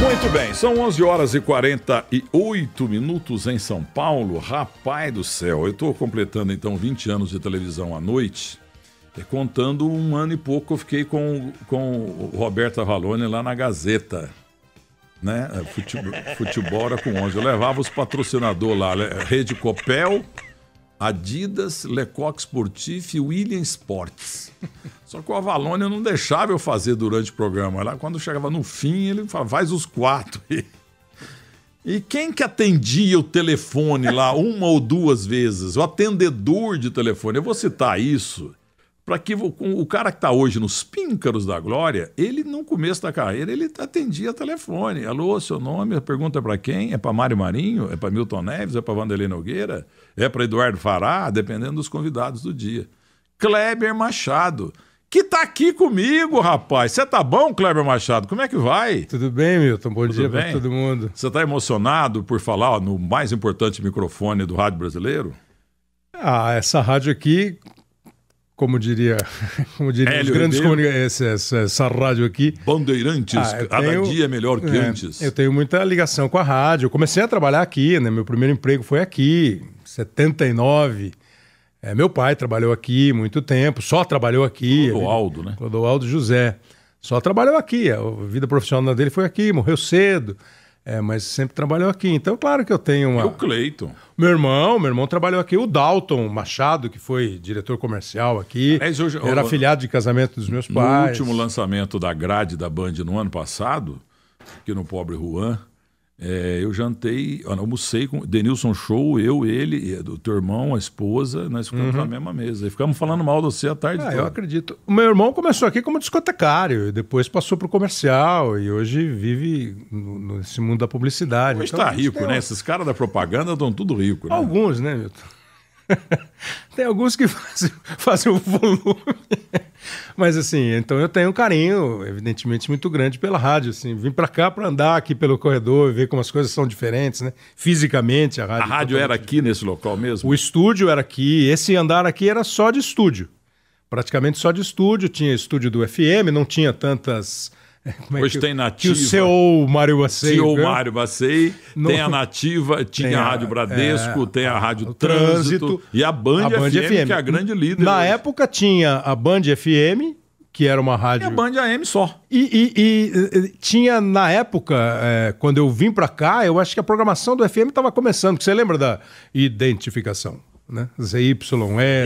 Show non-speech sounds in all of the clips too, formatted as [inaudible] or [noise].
Muito bem, são 11 horas e 48 minutos em São Paulo. Rapaz do céu, eu estou completando então 20 anos de televisão à noite. É contando um ano e pouco, eu fiquei com, com o Roberto Avalone lá na Gazeta. Né? Futebol, futebol era com 11. Eu levava os patrocinadores lá, Rede Copel, Adidas, Lecoq Sportif e William Sports. Só que o Avalônia não deixava eu fazer durante o programa. Lá quando chegava no fim, ele falava, faz os quatro. E quem que atendia o telefone lá uma ou duas vezes? O atendedor de telefone. Eu vou citar isso para que o cara que está hoje nos píncaros da glória, ele no começo da carreira, ele atendia telefone. Alô, seu nome? Pergunta é para quem? É para Mário Marinho? É para Milton Neves? É para Vanderlei Nogueira? é para Eduardo Fará, dependendo dos convidados do dia. Kleber Machado, que tá aqui comigo, rapaz. Você tá bom, Kleber Machado? Como é que vai? Tudo bem, Milton. Bom Tudo dia para todo mundo. Você tá emocionado por falar ó, no mais importante microfone do rádio brasileiro? Ah, essa rádio aqui, como diria, [laughs] como diria os grandes comunicadores, essa, essa, rádio aqui. Bandeirantes, ah, tenho, é melhor que é, antes. Eu tenho muita ligação com a rádio. Eu comecei a trabalhar aqui, né? Meu primeiro emprego foi aqui. 79. É, meu pai trabalhou aqui muito tempo, só trabalhou aqui. Clodoaldo, né? Clodoaldo José. Só trabalhou aqui. A vida profissional dele foi aqui, morreu cedo. É, mas sempre trabalhou aqui. Então, claro que eu tenho uma. E o Cleiton. Meu irmão, meu irmão trabalhou aqui. O Dalton Machado, que foi diretor comercial aqui. Aliás, hoje, era afiliado de casamento dos meus pais. No último lançamento da grade da Band no ano passado, que no Pobre Juan, é, eu jantei, almocei com Denilson Show, eu, ele, o teu irmão, a esposa, nós ficamos uhum. na mesma mesa. E ficamos falando mal de você a tarde ah, toda. Eu acredito. O meu irmão começou aqui como discotecário, depois passou para o comercial e hoje vive no, nesse mundo da publicidade. Hoje está então, tá rico, né? Esses caras da propaganda estão tudo rico, né? Alguns, né, Milton? [laughs] Tem alguns que [laughs] fazem, fazem o volume. Mas assim, então eu tenho um carinho, evidentemente, muito grande pela rádio. Assim, vim para cá para andar aqui pelo corredor e ver como as coisas são diferentes, né? Fisicamente, a rádio. A rádio era aqui diferente. nesse local mesmo? O estúdio era aqui. Esse andar aqui era só de estúdio. Praticamente só de estúdio. Tinha estúdio do FM, não tinha tantas como é Hoje é tem Nativa. Que o CEO Mário Bacei. CEO né? Mário Bacei. No... Tem a Nativa, tinha a, a, Rádio Bradesco, é, tem a Rádio Trânsito, Trânsito, e a Band, a Band FM, FM, que é a grande líder. Na hoje. época tinha a Band FM, que era uma rádio. E a Band AM só. E, e, e tinha, na época, é, quando eu vim para cá, eu acho que a programação do FM estava começando. Você lembra da identificação? né? ZYE.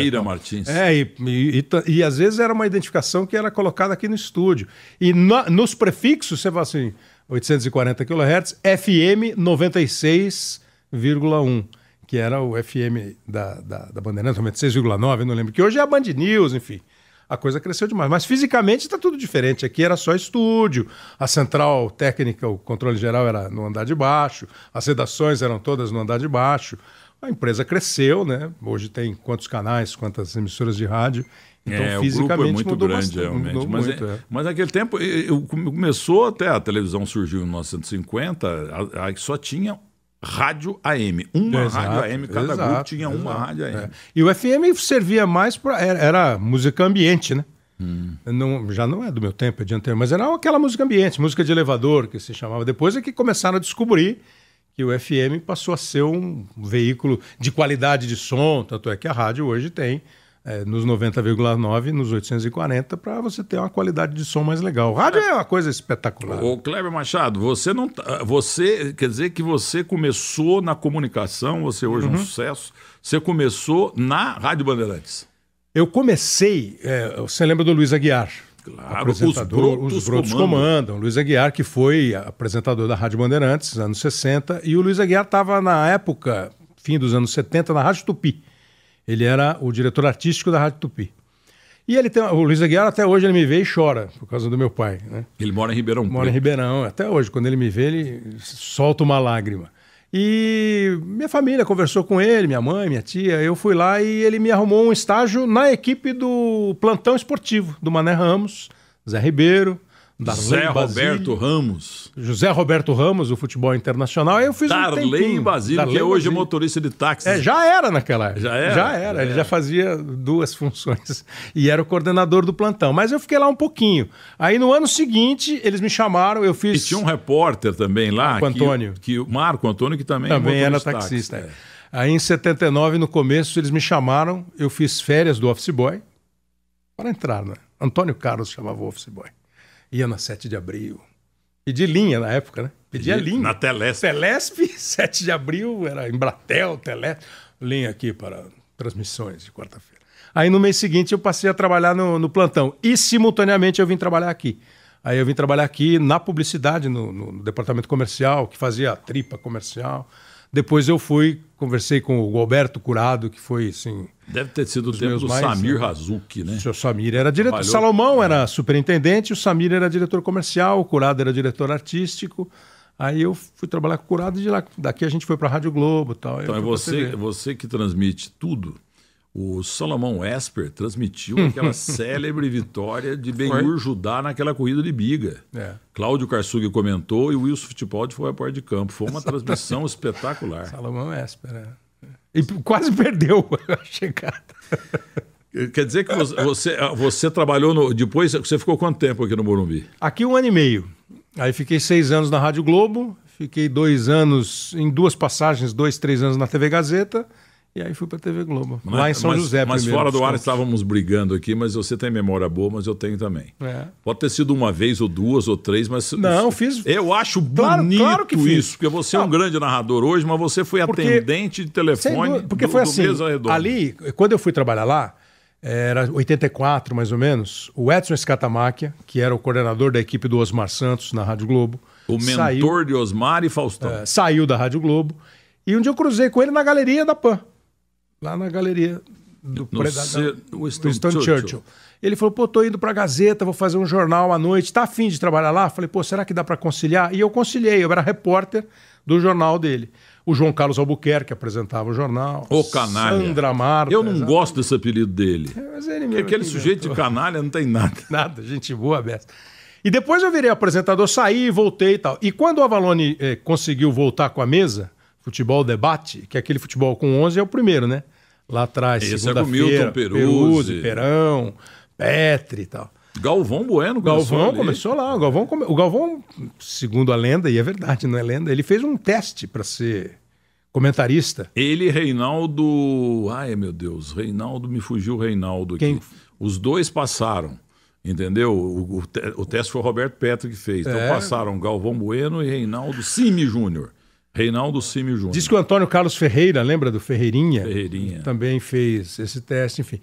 Ira Martins. É, e, e, e, e, às vezes era uma identificação que era colocada aqui no estúdio. E no, nos prefixos, você fala assim, 840 kHz, FM 96,1, que era o FM da, da, da Bandeirantes, 96,9, não lembro, que hoje é a Band News, enfim. A coisa cresceu demais. Mas fisicamente está tudo diferente. Aqui era só estúdio, a central técnica, o controle geral era no andar de baixo, as redações eram todas no andar de baixo. A empresa cresceu, né? Hoje tem quantos canais, quantas emissoras de rádio. Então, é, é fisicamente, é muito grande, bastante, realmente. mas, muito, é, é. mas naquele tempo, eu, começou até a televisão surgiu em 1950, aí só tinha rádio AM. Uma exato, rádio AM, cada exato, grupo tinha exato, uma rádio AM. É. E o FM servia mais para. Era, era, música ambiente, né? Hum. Não, já não é do meu tempo, é de anterior, mas era aquela música ambiente, música de elevador que se chamava. Depois é que começaram a descobrir que o FM passou a ser um veículo de qualidade de som, tanto é que a rádio hoje tem é, nos 90,9, nos 840, para você ter uma qualidade de som mais legal. Rádio é uma coisa espetacular. Ô, Kleber Machado, você não. Tá, você. Quer dizer que você começou na comunicação, você hoje uhum. é um uhum. sucesso. Você começou na Rádio Bandeirantes. Eu comecei. É, você lembra do Luiz Aguiar? Claro, apresentador, os Brotos, os brotos comandam. comandam. Luiz Aguiar, que foi apresentador da Rádio Bandeirantes, anos 60, e o Luiz Aguiar estava, na época, fim dos anos 70, na Rádio Tupi. Ele era o diretor artístico da Rádio Tupi. E ele tem, o Luiz Aguiar até hoje ele me vê e chora por causa do meu pai. Né? Ele mora em Ribeirão. Mora em Ribeirão. Até hoje, quando ele me vê, ele solta uma lágrima. E minha família conversou com ele, minha mãe, minha tia. Eu fui lá e ele me arrumou um estágio na equipe do plantão esportivo do Mané Ramos, Zé Ribeiro, José Roberto Ramos. José Roberto Ramos, o futebol internacional. Aí eu fiz Darley um Basílio, Darley que é hoje Basílio. motorista de táxi. É, já era naquela época. Já era. Já era. Já Ele era. É. já fazia duas [laughs] funções e era o coordenador do plantão. Mas eu fiquei lá um pouquinho. Aí no ano seguinte, eles me chamaram, eu fiz. E tinha um repórter também lá. Marco Antônio. Que, que, Marco Antônio, que também, é também era taxista. Táxi, é. Aí em 79, no começo, eles me chamaram, eu fiz férias do office boy para entrar, né? Antônio Carlos chamava o office boy ia na 7 de abril. Pedi linha na época, né? Pedia a linha. Na Telesp. Telesp, 7 [laughs] de abril, era Embratel, Telesp. Linha aqui para transmissões de quarta-feira. Aí no mês seguinte eu passei a trabalhar no, no, plantão. E simultaneamente eu vim trabalhar aqui. Aí eu vim trabalhar aqui na publicidade, no, no departamento comercial, que fazia a tripa comercial. Depois eu fui, conversei com o Alberto Curado, que foi, assim, Deve ter sido o tempo do mais, Samir Razuki, né? né? O seu Samir era diretor. Trabalhou... Salomão era superintendente, o Samir era diretor comercial, o Curado era diretor artístico. Aí eu fui trabalhar com o Curado e de lá, daqui a gente foi para a Rádio Globo tal. Então é você, você que transmite tudo. O Salomão Esper transmitiu [laughs] aquela célebre vitória de Ben-Hur Judá naquela corrida de biga. É. Cláudio Karsug comentou e o Wilson Fittipaldi foi a parte de campo. Foi uma [laughs] transmissão espetacular. Salomão Esper, é. E quase perdeu [laughs] a chegada. Quer dizer que você, você, trabalhou no, depois, você ficou quanto tempo aqui no Morumbi? Aqui um ano e meio. Aí fiquei seis anos na Rádio Globo, fiquei dois anos, em duas passagens, dois, três anos na TV Gazeta. E aí fui para a TV Globo. Mas, lá em São mas, José Mas primeiro, fora do ar estávamos brigando aqui, mas você tem memória boa, mas eu tenho também. É. Pode ter sido uma vez ou duas ou três, mas... Não, eu fiz... Eu acho bonito claro que isso, porque você Não. é um grande narrador hoje, mas você foi porque, atendente de telefone dúvida, porque do, foi assim, Ali, quando eu fui trabalhar lá, era 84 mais ou menos, o Edson Escatamáquia, que era o coordenador da equipe do Osmar Santos na Rádio Globo... O mentor saiu, de Osmar e Faustão. É, saiu da Rádio Globo. E um dia eu cruzei com ele na galeria da PAN lá na galeria do no preda, C... Winston, Winston Churchill. Churchill. Ele falou, pô, tô indo pra Gazeta, vou fazer um jornal à noite, tá afim de trabalhar lá? Falei, pô, será que dá para conciliar? E eu conciliei, eu era repórter do jornal dele. O João Carlos Albuquerque apresentava o jornal. O canalha. Sandra Marta. Eu não exatamente. gosto desse apelido dele. É, mas ele mesmo aquele sujeito de canalha não tem nada. [laughs] Nada, gente boa, Beto. E depois eu virei apresentador, saí, voltei e tal. E quando o Avalone eh, conseguiu voltar com a mesa, futebol debate, que é aquele futebol com 11 é o primeiro, né? Lá atrás, Esse segunda é com Milton Peruzzi. Peruzzi, Perão, Petri e tal. Galvão Bueno começou Galvão começou lá. O Galvão, come... o Galvão, segundo a lenda, e é verdade, não é lenda, ele fez um teste para ser comentarista. Ele, Reinaldo. Ai, meu Deus, Reinaldo, me fugiu Reinaldo aqui. Quem... Os dois passaram. Entendeu? O, o, o teste foi o Roberto Petri que fez. Então é... passaram Galvão Bueno e Reinaldo Cime Júnior. Reinaldo Símio Júnior. Diz que o Antônio Carlos Ferreira, lembra do Ferreirinha? Ferreirinha. Também fez esse teste, enfim.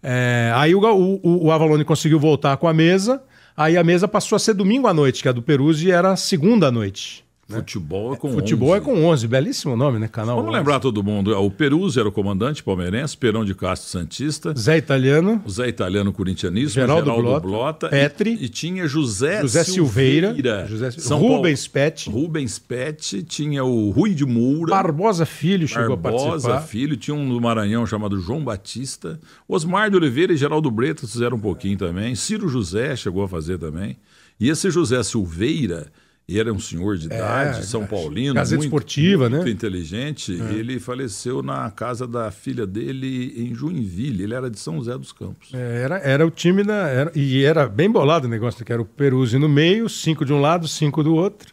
É, aí o, o, o, Avalone conseguiu voltar com a mesa, aí a mesa passou a ser domingo à noite, que é a do Peruzzi era segunda à noite. Né? Futebol é com Futebol 11. é com 11, belíssimo nome, né? Canal Vamos 11. lembrar todo mundo. É, o Peruzzi era o comandante palmeirense, Perão de Castro Santista. Zé Italiano. Zé Italiano corintianismo, Geraldo, Geraldo Blota, Blota. Petri. E, e tinha José, José Silveira. Silveira José São Rubens Pet. Rubens Pet. Tinha o Rui de Moura. Barbosa Filho chegou Barbosa a participar. Barbosa Filho. Tinha um do Maranhão chamado João Batista. Osmar de Oliveira e Geraldo Bretas fizeram um pouquinho também. Ciro José chegou a fazer também. E esse José Silveira e era é um senhor de é, idade, é, São Paulino, Gazeta muito, esportiva, muito né? inteligente. É. Ele faleceu na casa da filha dele em Joinville. Ele era de São José dos Campos. É, era, era o time da. Era, e era bem bolado o negócio, que era o Peruzzi no meio, cinco de um lado, cinco do outro.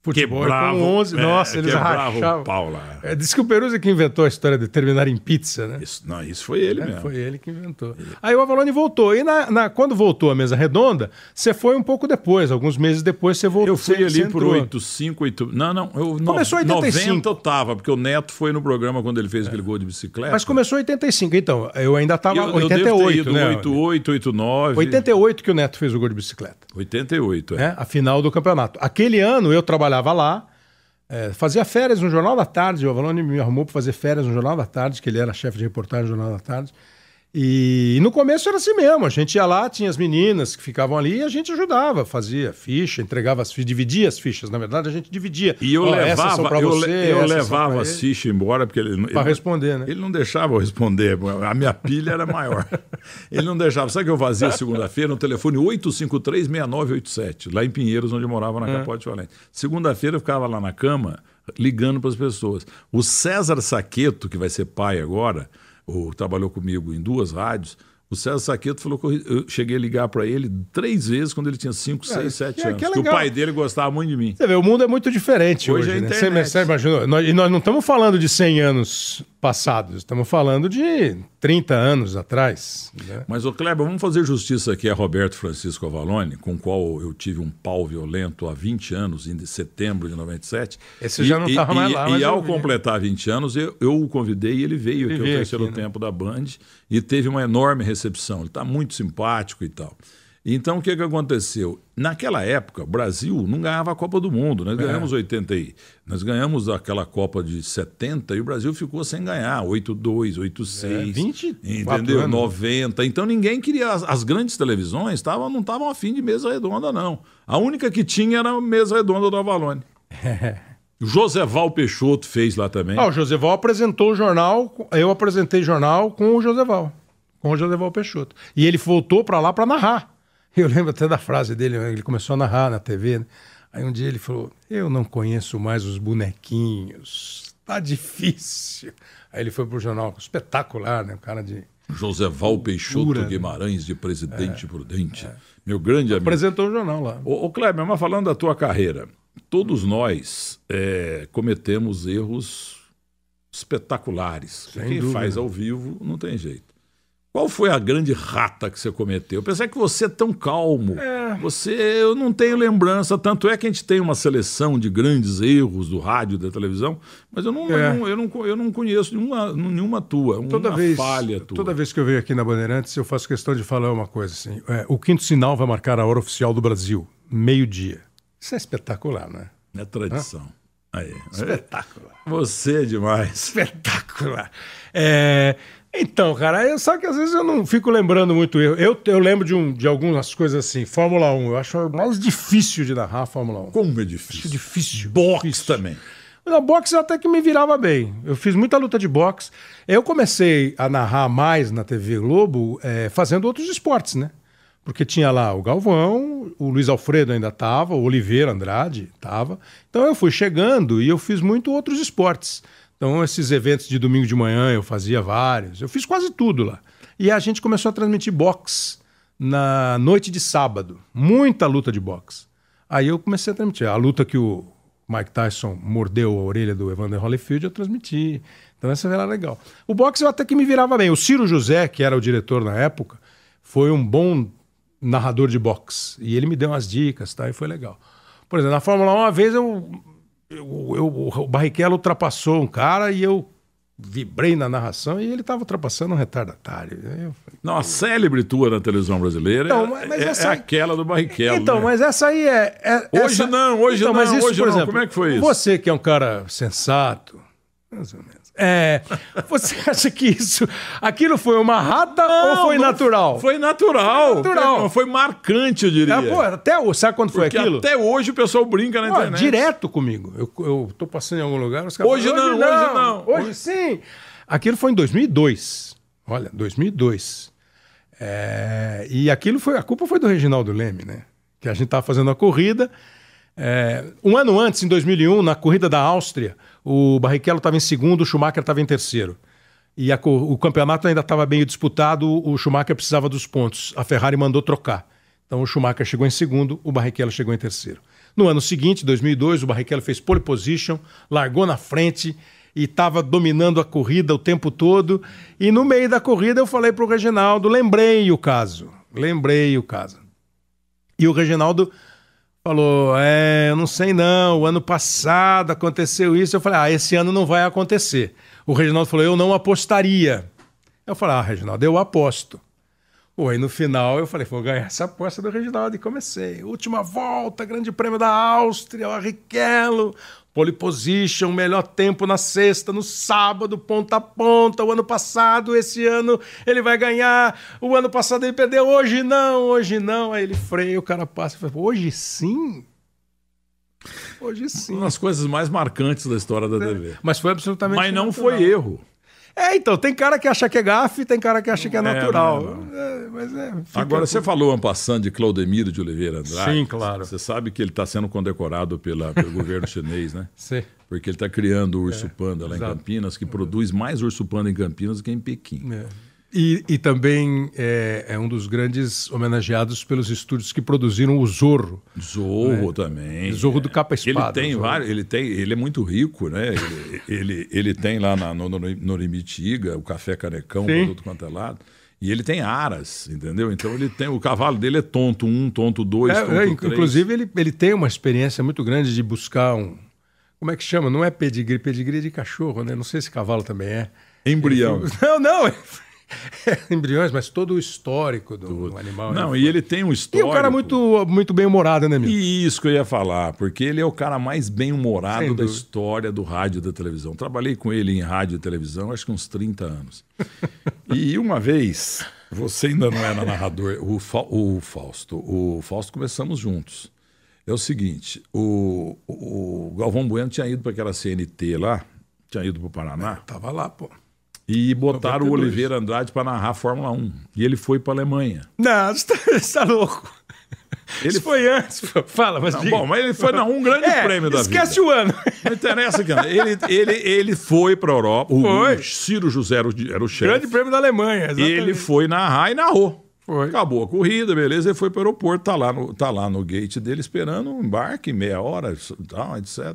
Futebol é quebrava, com 11. É, Nossa, eles rachavam. o pau lá. É, diz que o Perusa é que inventou a história de terminar em pizza, né? Isso, não, isso foi ele é, mesmo. Foi ele que inventou. Ele. Aí o Avalone voltou. E na, na, quando voltou a mesa redonda, você foi um pouco depois, alguns meses depois você voltou. Eu fui ali por 8, 5, 8... Não, não. Eu, começou em 85. 90 eu tava, porque o Neto foi no programa quando ele fez é. aquele gol de bicicleta. Mas começou em 85, então. Eu ainda tava eu, 88, eu devo ter ido né? 88, 89. 88 que o Neto fez o gol de bicicleta. 88, é. é a final do campeonato. Aquele ano eu trabalhava trabalhava lá, é, fazia férias no Jornal da Tarde. O Avalone me arrumou para fazer férias no Jornal da Tarde, que ele era chefe de reportagem no Jornal da Tarde. E, e, no começo era assim mesmo, a gente ia lá, tinha as meninas que ficavam ali e a gente ajudava, fazia ficha, entregava as fichas, dividia as fichas, na verdade a gente dividia. E eu oh, levava, eu, você, eu levava as fichas embora porque ele para responder, né? Ele não deixava eu responder, a minha pilha era maior. [laughs] ele não deixava. Sabe o que eu fazia segunda-feira no telefone 8536987, lá em Pinheiros onde eu morava na hum. Capote Valente. Segunda-feira eu ficava lá na cama ligando para as pessoas. O César Saqueto, que vai ser pai agora, ou trabalhou comigo em duas rádios, o César Saqueto falou que eu cheguei a ligar para ele três vezes quando ele tinha 5, 6, 7 anos. Que, é que o pai dele gostava muito de mim. Você vê, o mundo é muito diferente hoje. É hoje é né? Você, você imagina, nós, e nós não estamos falando de 100 anos passados. Estamos falando de 30 anos atrás. Né? Mas, o Kleber, vamos fazer justiça aqui a Roberto Francisco Avalone, com o qual eu tive um pau violento há 20 anos, em setembro de 97. Esse e, já não estava tá mais lá. E, e ao vi. completar 20 anos, eu, eu o convidei e ele veio ele aqui ao é terceiro aqui, né? tempo né? da Band e teve uma enorme recepção. Ele está muito simpático e tal. Então, o que, que aconteceu? Naquela época, o Brasil não ganhava a Copa do Mundo. Nós é. ganhamos 80 e... Nós ganhamos aquela Copa de 70 e o Brasil ficou sem ganhar. 8-2, 8-6. É, 20? Entendeu? Anos. 90. Então, ninguém queria... As, as grandes televisões tavam, não estavam afim de mesa redonda, não. A única que tinha era a mesa redonda do Avalone. O [laughs] Joseval Peixoto fez lá também. Ah, o Joseval apresentou o jornal, eu apresentei jornal com o Joseval, com o Joseval Peixoto. E ele voltou para lá para narrar. [laughs] Eu lembro até da frase dele, né? ele começou a narrar na TV. Né? Aí um dia ele falou: Eu não conheço mais os bonequinhos, tá difícil. Aí ele foi pro jornal, espetacular, né? O cara de. Joseval Peixoto Pura, né? Guimarães, de Presidente é, Prudente, é. meu grande amigo. Apresentou o jornal lá. Ô, ô Kleber, mas falando da tua carreira, todos nós é, cometemos erros espetaculares. Sem Quem dúvida. faz ao vivo não tem jeito. Qual foi a grande rata que você cometeu? Eu pensei que você é tão calmo. É. Você, eu não tenho lembrança. Tanto é que a gente tem uma seleção de grandes erros do rádio, da televisão, mas eu não, é. eu, não eu não, eu não conheço nenhuma, nenhuma tua, toda vez, falha tua. Toda vez que eu venho aqui na Bandeirantes, eu faço questão de falar uma coisa assim. É, o quinto sinal vai marcar a hora oficial do Brasil, meio-dia. Isso é espetacular, né? É tradição. Aí. Espetacular. Você é demais. Espetacular. É, então, cara, eu, só que às vezes eu não fico lembrando muito erro. Eu, eu lembro de, um, de algumas coisas assim. Fórmula 1, eu acho mais difícil de narrar a Fórmula 1. Como é difícil? Acho difícil. Boxe difícil. também. Na boxe até que me virava bem. Eu fiz muita luta de boxe. Eu comecei a narrar mais na TV Globo é, fazendo outros esportes, né? Porque tinha lá o Galvão, o Luiz Alfredo ainda estava, o Oliveira Andrade estava. Então eu fui chegando e eu fiz muito outros esportes. Então, esses eventos de domingo de manhã eu fazia vários, eu fiz quase tudo lá. E a gente começou a transmitir boxe na noite de sábado, muita luta de boxe. Aí eu comecei a transmitir. A luta que o Mike Tyson mordeu a orelha do Evander Holyfield, eu transmiti. Então essa era legal. O boxe eu até que me virava bem. O Ciro José, que era o diretor na época, foi um bom narrador de boxe. E ele me deu umas dicas, tá? E foi legal. Por exemplo, na Fórmula 1, uma vez eu eu, eu, o Barrichello ultrapassou um cara e eu vibrei na narração e ele estava ultrapassando um retardatário. Eu... Não, a célebre tua na televisão brasileira então, é, essa... é, aquela do Barrichello. Então, né? mas essa aí é... é hoje essa... não, hoje então, não, mas isso, hoje por não. Exemplo, Como é que foi isso? Você que é um cara sensato, mais ou menos é, você [laughs] acha que isso, aquilo foi uma rata não, ou foi natural? Foi natural. Foi natural. Foi, foi marcante, eu diria. É, pô, até hoje, sabe quando Porque foi aquilo? Até hoje o pessoal brinca na pô, é internet. Direto comigo. Eu, eu tô passando em algum lugar, os caras hoje, falam, hoje não, hoje não. Hoje, hoje sim. Aquilo foi em 2002. Olha, 2002. É, e aquilo foi, a culpa foi do Reginaldo Leme, né? Que a gente tava fazendo a corrida. É, um ano antes, em 2001, na corrida da Áustria, o Barrichello estava em segundo, o Schumacher estava em terceiro. E a, o campeonato ainda estava meio disputado, o Schumacher precisava dos pontos. A Ferrari mandou trocar. Então o Schumacher chegou em segundo, o Barrichello chegou em terceiro. No ano seguinte, 2002, o Barrichello fez pole position, largou na frente e estava dominando a corrida o tempo todo. E no meio da corrida eu falei para o Reginaldo, lembrei o caso, lembrei o caso. E o Reginaldo Falou, é, eu não sei não, o ano passado aconteceu isso. Eu falei, ah, esse ano não vai acontecer. O Reginaldo falou, eu não apostaria. Eu falei, ah, Reginaldo, eu aposto. Pô, aí no final eu falei, vou ganhar essa aposta do Reginaldo e comecei. Última volta, grande prêmio da Áustria, o Arriquelo, Pole position, melhor tempo na sexta, no sábado, ponta a ponta. O ano passado, esse ano ele vai ganhar. O ano passado ele perdeu, hoje não, hoje não. Aí ele freia, o cara passa e fala: hoje sim? Hoje sim. Uma das coisas mais marcantes da história da é. TV. Mas foi absolutamente. Mas não natural. foi erro. É, então, tem cara que acha que é gafe, tem cara que acha que é, é natural. Não, é, não. É, mas é, Agora, você falou, um passando de Claudemiro de Oliveira Andrade. Sim, claro. Você sabe que ele está sendo condecorado pela, pelo governo [laughs] chinês, né? Sim. Porque ele está criando o urso panda lá em Campinas, que produz mais urso panda em Campinas do que em Pequim. É. E, e também é, é, um dos grandes homenageados pelos estúdios que produziram o Zorro. Zorro né? também. Zorro é. do Capa Espada. Ele tem vários, ele tem, ele é muito rico, né? Ele, ele, ele tem lá na, no, no, no Limitiga, o Café Carecão, Sim. produto quanto é lado. E ele tem aras, entendeu? Então ele tem. O cavalo dele é tonto um, tonto dois, é, tonto é, Inclusive, ele, ele tem uma experiência muito grande de buscar um. Como é que chama? Não é pedigree, pedigree é de cachorro, né? Não sei se cavalo também é. Embrião. Ele, [laughs] não, não. [laughs] embriões, mas todo o histórico do, do... animal. Não, né? e ele tem um histórico. E o cara muito, muito bem-humorado, né, amigo? E isso que eu ia falar, porque ele é o cara mais bem-humorado da história do rádio e da televisão. Trabalhei com ele em rádio e televisão, acho que uns 30 anos. [laughs] e uma vez, você ainda não era narrador, o, Fa o Fausto. O Fausto começamos juntos. É o seguinte, o, o Galvão Bueno tinha ido para aquela CNT lá, tinha ido para o Paraná. Eu tava lá, pô. E é botaram 92. o Oliveira Andrade para narrar a Fórmula 1. E ele foi para a Alemanha. Não, [laughs] você está tá louco. Ele Isso foi antes. Fala, mas. Não, diga. Bom, mas ele foi não, um grande [laughs] é, prêmio da esquece vida. Esquece o ano. [laughs] Não interessa, cara. Ele, ele, ele foi para a Europa. Foi. O Ciro José era o, era o chefe. Grande prêmio da Alemanha, exatamente. Ele foi narrar e narrou. Foi. Acabou a corrida, beleza. Ele foi para o aeroporto, tá lá no, tá lá no gate dele esperando um embarque, meia hora, tal, etc.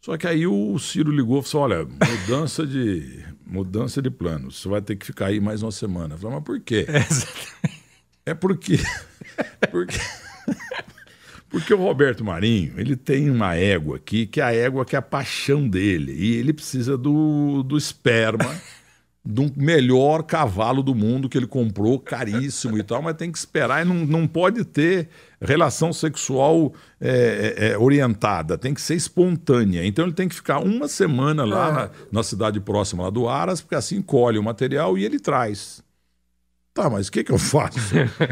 Só que aí o Ciro ligou e falou: assim, olha, mudança de mudança de plano, você vai ter que ficar aí mais uma semana. Eu falei, mas por quê? [laughs] É, é porque, porque, porque o Roberto Marinho, ele tem uma égua aqui, que é a égua que é a paixão dele, e ele precisa do, do esperma do melhor cavalo do mundo que ele comprou, caríssimo e tal, mas tem que esperar e não, não pode ter relação sexual é, é, é, orientada, tem que ser espontânea. Então ele tem que ficar uma semana lá é. na, na cidade próxima lá do Aras, porque assim colhe o material e ele traz. Tá, mas o que, que eu faço?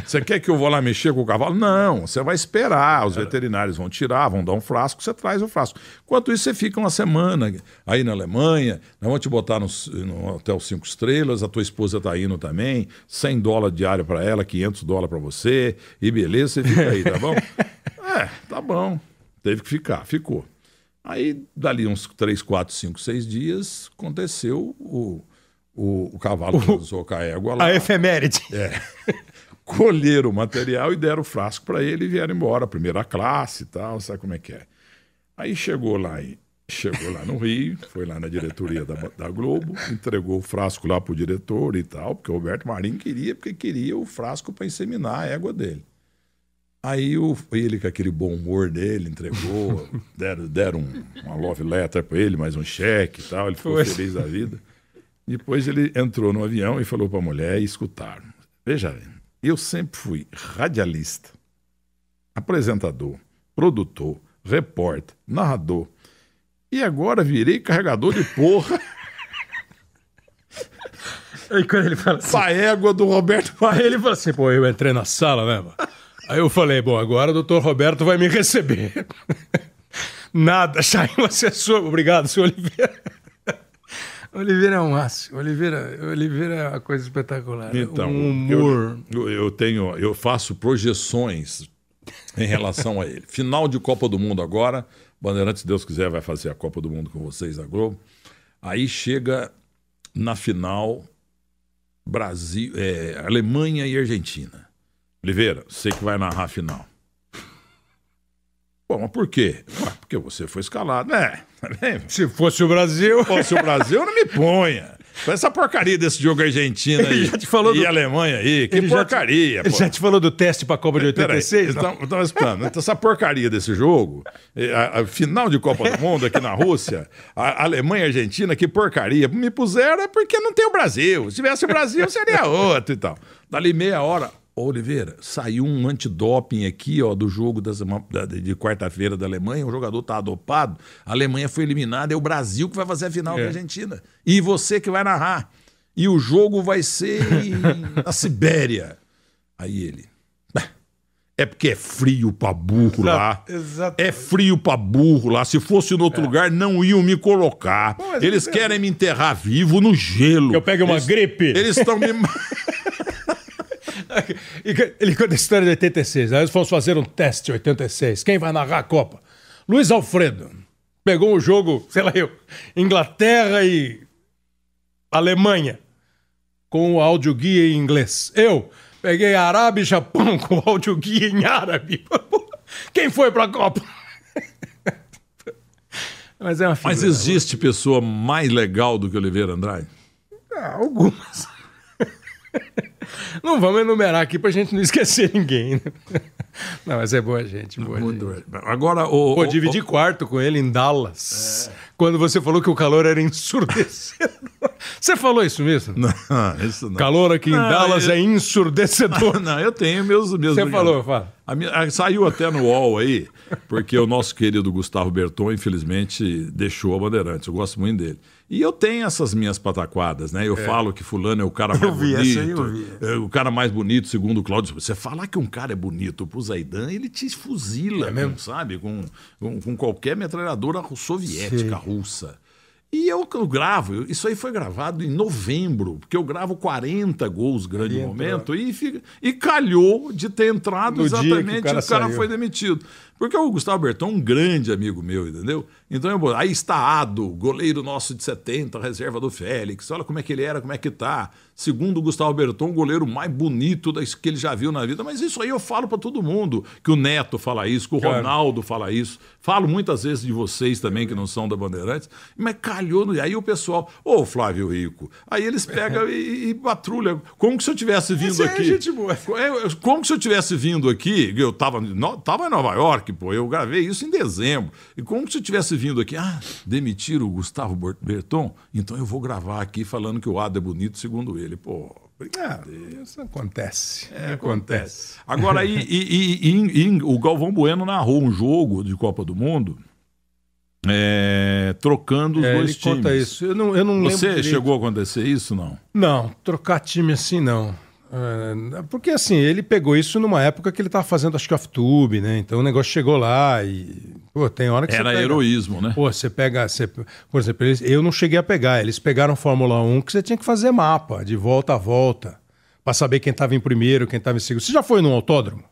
Você quer que eu vou lá mexer com o cavalo? Não, você vai esperar, os veterinários vão tirar, vão dar um frasco, você traz o frasco. Enquanto isso, você fica uma semana aí na Alemanha, não né, te botar no, no hotel cinco estrelas, a tua esposa tá indo também, 100 dólares diário para ela, 500 dólares para você, e beleza, você fica aí, tá bom? [laughs] é, tá bom. Teve que ficar, ficou. Aí, dali uns 3, 4, 5, 6 dias, aconteceu o, o, o cavalo usou com a égua lá. A efeméride. É. [laughs] Colheram o material e deram o frasco para ele e vieram embora, primeira classe e tal, sabe como é que é. Aí chegou lá Chegou lá no Rio, foi lá na diretoria da, da Globo, entregou o frasco lá pro diretor e tal, porque o Roberto Marinho queria, porque queria o frasco para inseminar a égua dele. Aí o, ele, com aquele bom humor dele, entregou, [laughs] deram, deram um, uma love letter para ele, mais um cheque e tal, ele ficou foi. feliz da vida. Depois ele entrou no avião e falou para a mulher escutar. Veja, eu sempre fui radialista, apresentador, produtor, repórter, narrador. E agora virei carregador de porra. E [laughs] quando ele fala assim. égua do Roberto Aí ele fala assim, pô, eu entrei na sala, né, mano? Aí eu falei, bom, agora o doutor Roberto vai me receber. [laughs] Nada, saiu [laughs] é um assessor. Obrigado, senhor Oliveira. Oliveira é um máximo. Oliveira, Oliveira é uma coisa espetacular. Então, um humor. Eu, eu, tenho, eu faço projeções em relação a ele. Final de Copa do Mundo agora. Bandeirantes, se Deus quiser, vai fazer a Copa do Mundo com vocês da Globo. Aí chega na final Brasil, é, Alemanha e Argentina. Oliveira, você que vai narrar a final. Bom, mas por quê? Ah, porque você foi escalado. É, Se fosse o Brasil. Se fosse o Brasil, não me ponha. essa porcaria desse jogo Argentina aí, já te falou e do... Alemanha aí, que Ele porcaria. Já te... já te... falou do teste para a Copa de 86? Peraí, então, não? Então, então, então, essa porcaria desse jogo, a, a, final de Copa do Mundo aqui na Rússia, a Alemanha e Argentina, que porcaria. Me puseram é porque não tem o Brasil. Se tivesse o Brasil, seria outro e tal. Dali meia hora, Oliveira, saiu um antidoping aqui, ó, do jogo das, da, de quarta-feira da Alemanha. O jogador tá adopado A Alemanha foi eliminada. É o Brasil que vai fazer a final é. da Argentina. E você que vai narrar. E o jogo vai ser [laughs] na Sibéria. Aí ele. É porque é frio pra burro Exato, lá. É frio pra burro lá. Se fosse em outro é. lugar, não iam me colocar. Pô, eles querem me enterrar vivo no gelo. Que eu pego uma eles, gripe. Eles estão me. [laughs] [laughs] Ele conta a história de 86. Aí nós fomos fazer um teste 86. Quem vai narrar a Copa? Luiz Alfredo. Pegou o jogo, sei lá eu, Inglaterra e Alemanha, com o áudio guia em inglês. Eu peguei Arábia e Japão [laughs] com o áudio guia em árabe. [laughs] Quem foi para a Copa? Mas, é uma Mas né? existe pessoa mais legal do que Oliveira Andrade? Ah, algumas. Não vamos enumerar aqui para a gente não esquecer [laughs] ninguém. Né? Não, mas é boa gente, boa gente. Agora o Pô, dividi quarto com ele em Dallas. É. Quando você falou que o calor era ensurdecedor. [laughs] Você falou isso mesmo? Não, isso não. Calor aqui não, em Dallas eu... é ensurdecedor. [laughs] Não, eu tenho meus meus. Você falou, fala. A minha, a, saiu até no UOL aí, porque o nosso querido Gustavo Berton, infelizmente, deixou a Bandeirantes. Eu gosto muito dele. E eu tenho essas minhas pataquadas, né? Eu é. falo que fulano é o cara [laughs] mais eu vi, bonito. Aí, eu vi. É o cara mais bonito, segundo o Cláudio. Você falar que um cara é bonito pro Zaidan, ele te fuzila, é mesmo? Com, sabe? Com, com, com, qualquer metralhadora soviética, Sim. russa. E eu, eu gravo, isso aí foi gravado em novembro, porque eu gravo 40 gols grande momento é. e, fica, e calhou de ter entrado no exatamente o cara, o cara foi demitido. Porque o Gustavo Berton é um grande amigo meu, entendeu? Então eu Aí está Ado, goleiro nosso de 70, reserva do Félix. Olha como é que ele era, como é que tá. Segundo o Gustavo Berton, o goleiro mais bonito que ele já viu na vida. Mas isso aí eu falo para todo mundo. Que o Neto fala isso, que o Ronaldo fala isso. Falo muitas vezes de vocês também, que não são da Bandeirantes. Mas calhou. No... E aí o pessoal, ô oh, Flávio Rico. Aí eles pegam e, e patrulham. Como que se eu tivesse vindo Esse é aqui? É gente boa. É, como que se eu tivesse vindo aqui? Eu tava, no... tava em Nova York choque, pô. Eu gravei isso em dezembro. E como se eu tivesse vindo aqui, ah, demitir o Gustavo Berton, então eu vou gravar aqui falando que o Ado é bonito, segundo ele. Pô, é, isso acontece. É, acontece. Agora, e, e, e, o Galvão Bueno narrou um jogo de Copa do Mundo. É, trocando os é, dois ele times. Conta isso. Eu não, eu não Você chegou a acontecer isso, não? Não, trocar time assim não. Ah, porque assim, ele pegou isso numa época que ele tava fazendo acho que off-tube, né? Então o negócio chegou lá e. Pô, tem hora que Era você pega... heroísmo, né? Pô, você pega. Você... Por exemplo, eles... eu não cheguei a pegar. Eles pegaram Fórmula 1 que você tinha que fazer mapa de volta a volta. para saber quem tava em primeiro, quem tava em segundo. Você já foi num autódromo?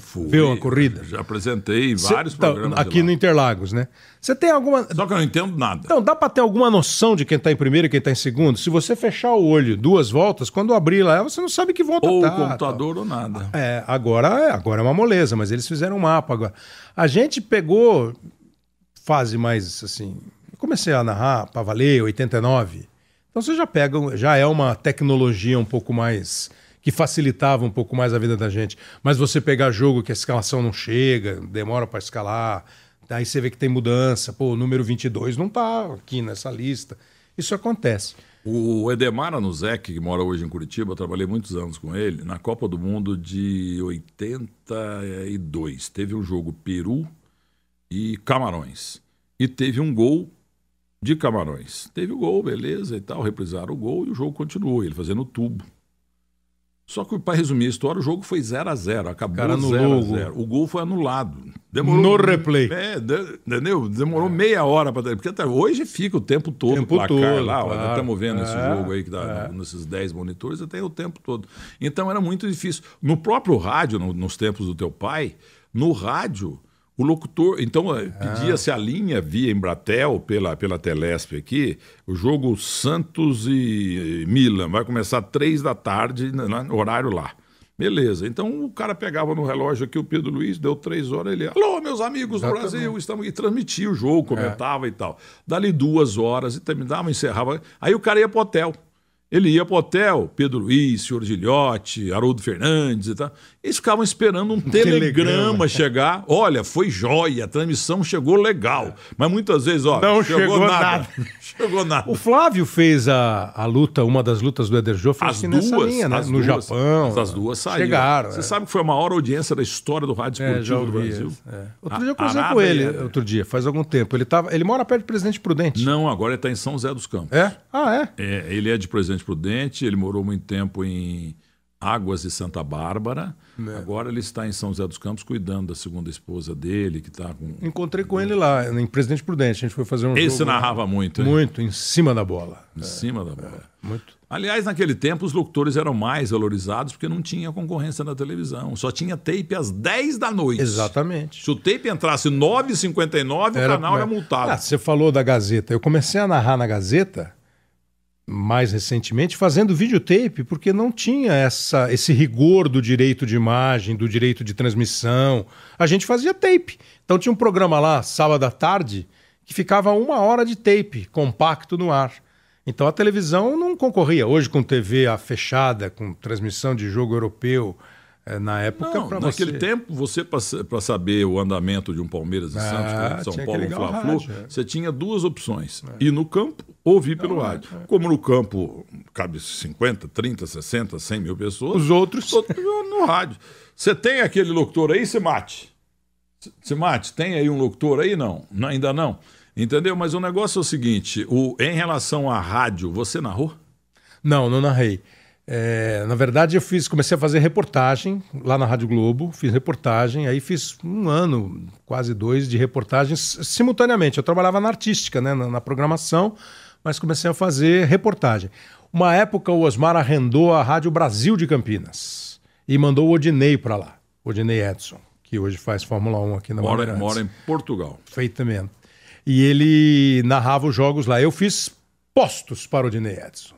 Fui, Viu a corrida? Já apresentei vários então, programas. aqui no Interlagos, né? Você tem alguma. Só que eu não entendo nada. Então, dá para ter alguma noção de quem tá em primeiro e quem tá em segundo? Se você fechar o olho duas voltas, quando abrir lá, você não sabe que volta ou tá. Ou tá. computador ou nada. É, agora, é, agora é uma moleza, mas eles fizeram um mapa agora. A gente pegou fase mais assim. comecei a narrar para valer, 89. Então você já pega, já é uma tecnologia um pouco mais que facilitava um pouco mais a vida da gente. Mas você pegar jogo que a escalação não chega, demora para escalar, aí você vê que tem mudança, pô, o número 22 não tá aqui nessa lista. Isso acontece. O Edemar Anuzek, que mora hoje em Curitiba, eu trabalhei muitos anos com ele, na Copa do Mundo de 82. Teve um jogo Peru e Camarões. E teve um gol de Camarões. Teve o gol, beleza e tal, reprisaram o gol e o jogo continuou, ele fazendo tubo. Só que para resumir a história, o jogo foi 0 a 0 acabou 0x0. O gol foi anulado. Demorou, no replay. É, entendeu? Demorou é. meia hora para. Porque até hoje fica o tempo todo o placar todo, lá. Claro. Estamos vendo é. esse jogo aí que dá é. nesses 10 monitores, até o tempo todo. Então era muito difícil. No próprio rádio, no, nos tempos do teu pai, no rádio, o locutor, então, é, ah. pedia-se a linha via Embratel, pela, pela Telesp aqui, o jogo Santos e Milan. Vai começar três da tarde, no horário lá. Beleza. Então o cara pegava no relógio aqui, o Pedro Luiz, deu três horas, ele. Alô, meus amigos do Brasil, estamos aqui. Transmitia o jogo, é. comentava é. e tal. Dali duas horas e terminava, encerrava. Aí o cara ia pro hotel. Ele ia pro hotel, Pedro Luiz, Senhor Gilhote, Haroldo Fernandes e tal. Eles ficavam esperando um telegrama, telegrama, chegar. Olha, foi joia, a transmissão chegou legal. Mas muitas vezes, ó, não chegou, chegou nada. nada. [laughs] chegou nada. O Flávio fez a, a luta, uma das lutas do Eder Jô, foi as assim duas, linha, né? as no duas, Japão. As duas saíram. Chegaram. Você é. sabe que foi a maior audiência da história do rádio é, esportivo é, do Brasil. É. Outro dia eu cruzei com ele, outro dia, faz algum tempo. Ele, tava, ele mora perto de Presidente Prudente. Não, agora ele está em São José dos Campos. É? Ah, é? É, ele é de Presidente Prudente, ele morou muito tempo em Águas de Santa Bárbara. É. Agora ele está em São José dos Campos cuidando da segunda esposa dele, que está com. Encontrei com ele lá, em Presidente Prudente. A gente foi fazer um. Esse jogo... narrava muito, hein? Muito, em cima da bola. Em é. cima da bola. É. Muito. Aliás, naquele tempo, os locutores eram mais valorizados porque não tinha concorrência na televisão. Só tinha tape às 10 da noite. Exatamente. Se o tape entrasse 9h59, o canal era multado. Ah, você falou da Gazeta. Eu comecei a narrar na Gazeta mais recentemente, fazendo videotape, porque não tinha essa, esse rigor do direito de imagem, do direito de transmissão. A gente fazia tape. Então tinha um programa lá, sábado à tarde, que ficava uma hora de tape, compacto no ar. Então a televisão não concorria. Hoje, com TV fechada, com transmissão de jogo europeu, é, na época, você. Naquele tempo, você, para saber o andamento de um Palmeiras e ah, Santos, é São Paulo, e Fla-Flu, é. você tinha duas opções: é. ir no campo ou vir pelo rádio. É. Como no campo cabe 50, 30, 60, 100 mil pessoas. Os outros. no rádio. Você tem aquele locutor aí, se mate. Se mate, tem aí um locutor aí? Não, não ainda não. Entendeu? Mas o negócio é o seguinte: o, em relação à rádio, você narrou? Não, não narrei. É, na verdade, eu fiz, comecei a fazer reportagem lá na Rádio Globo, fiz reportagem, aí fiz um ano, quase dois, de reportagens simultaneamente. Eu trabalhava na artística, né, na, na programação, mas comecei a fazer reportagem. Uma época, o Osmar arrendou a Rádio Brasil de Campinas e mandou o Odinei para lá, Odinei Edson, que hoje faz Fórmula 1 aqui na mora, mora em Portugal. Feitamente. E ele narrava os jogos lá. Eu fiz postos para o Odinei Edson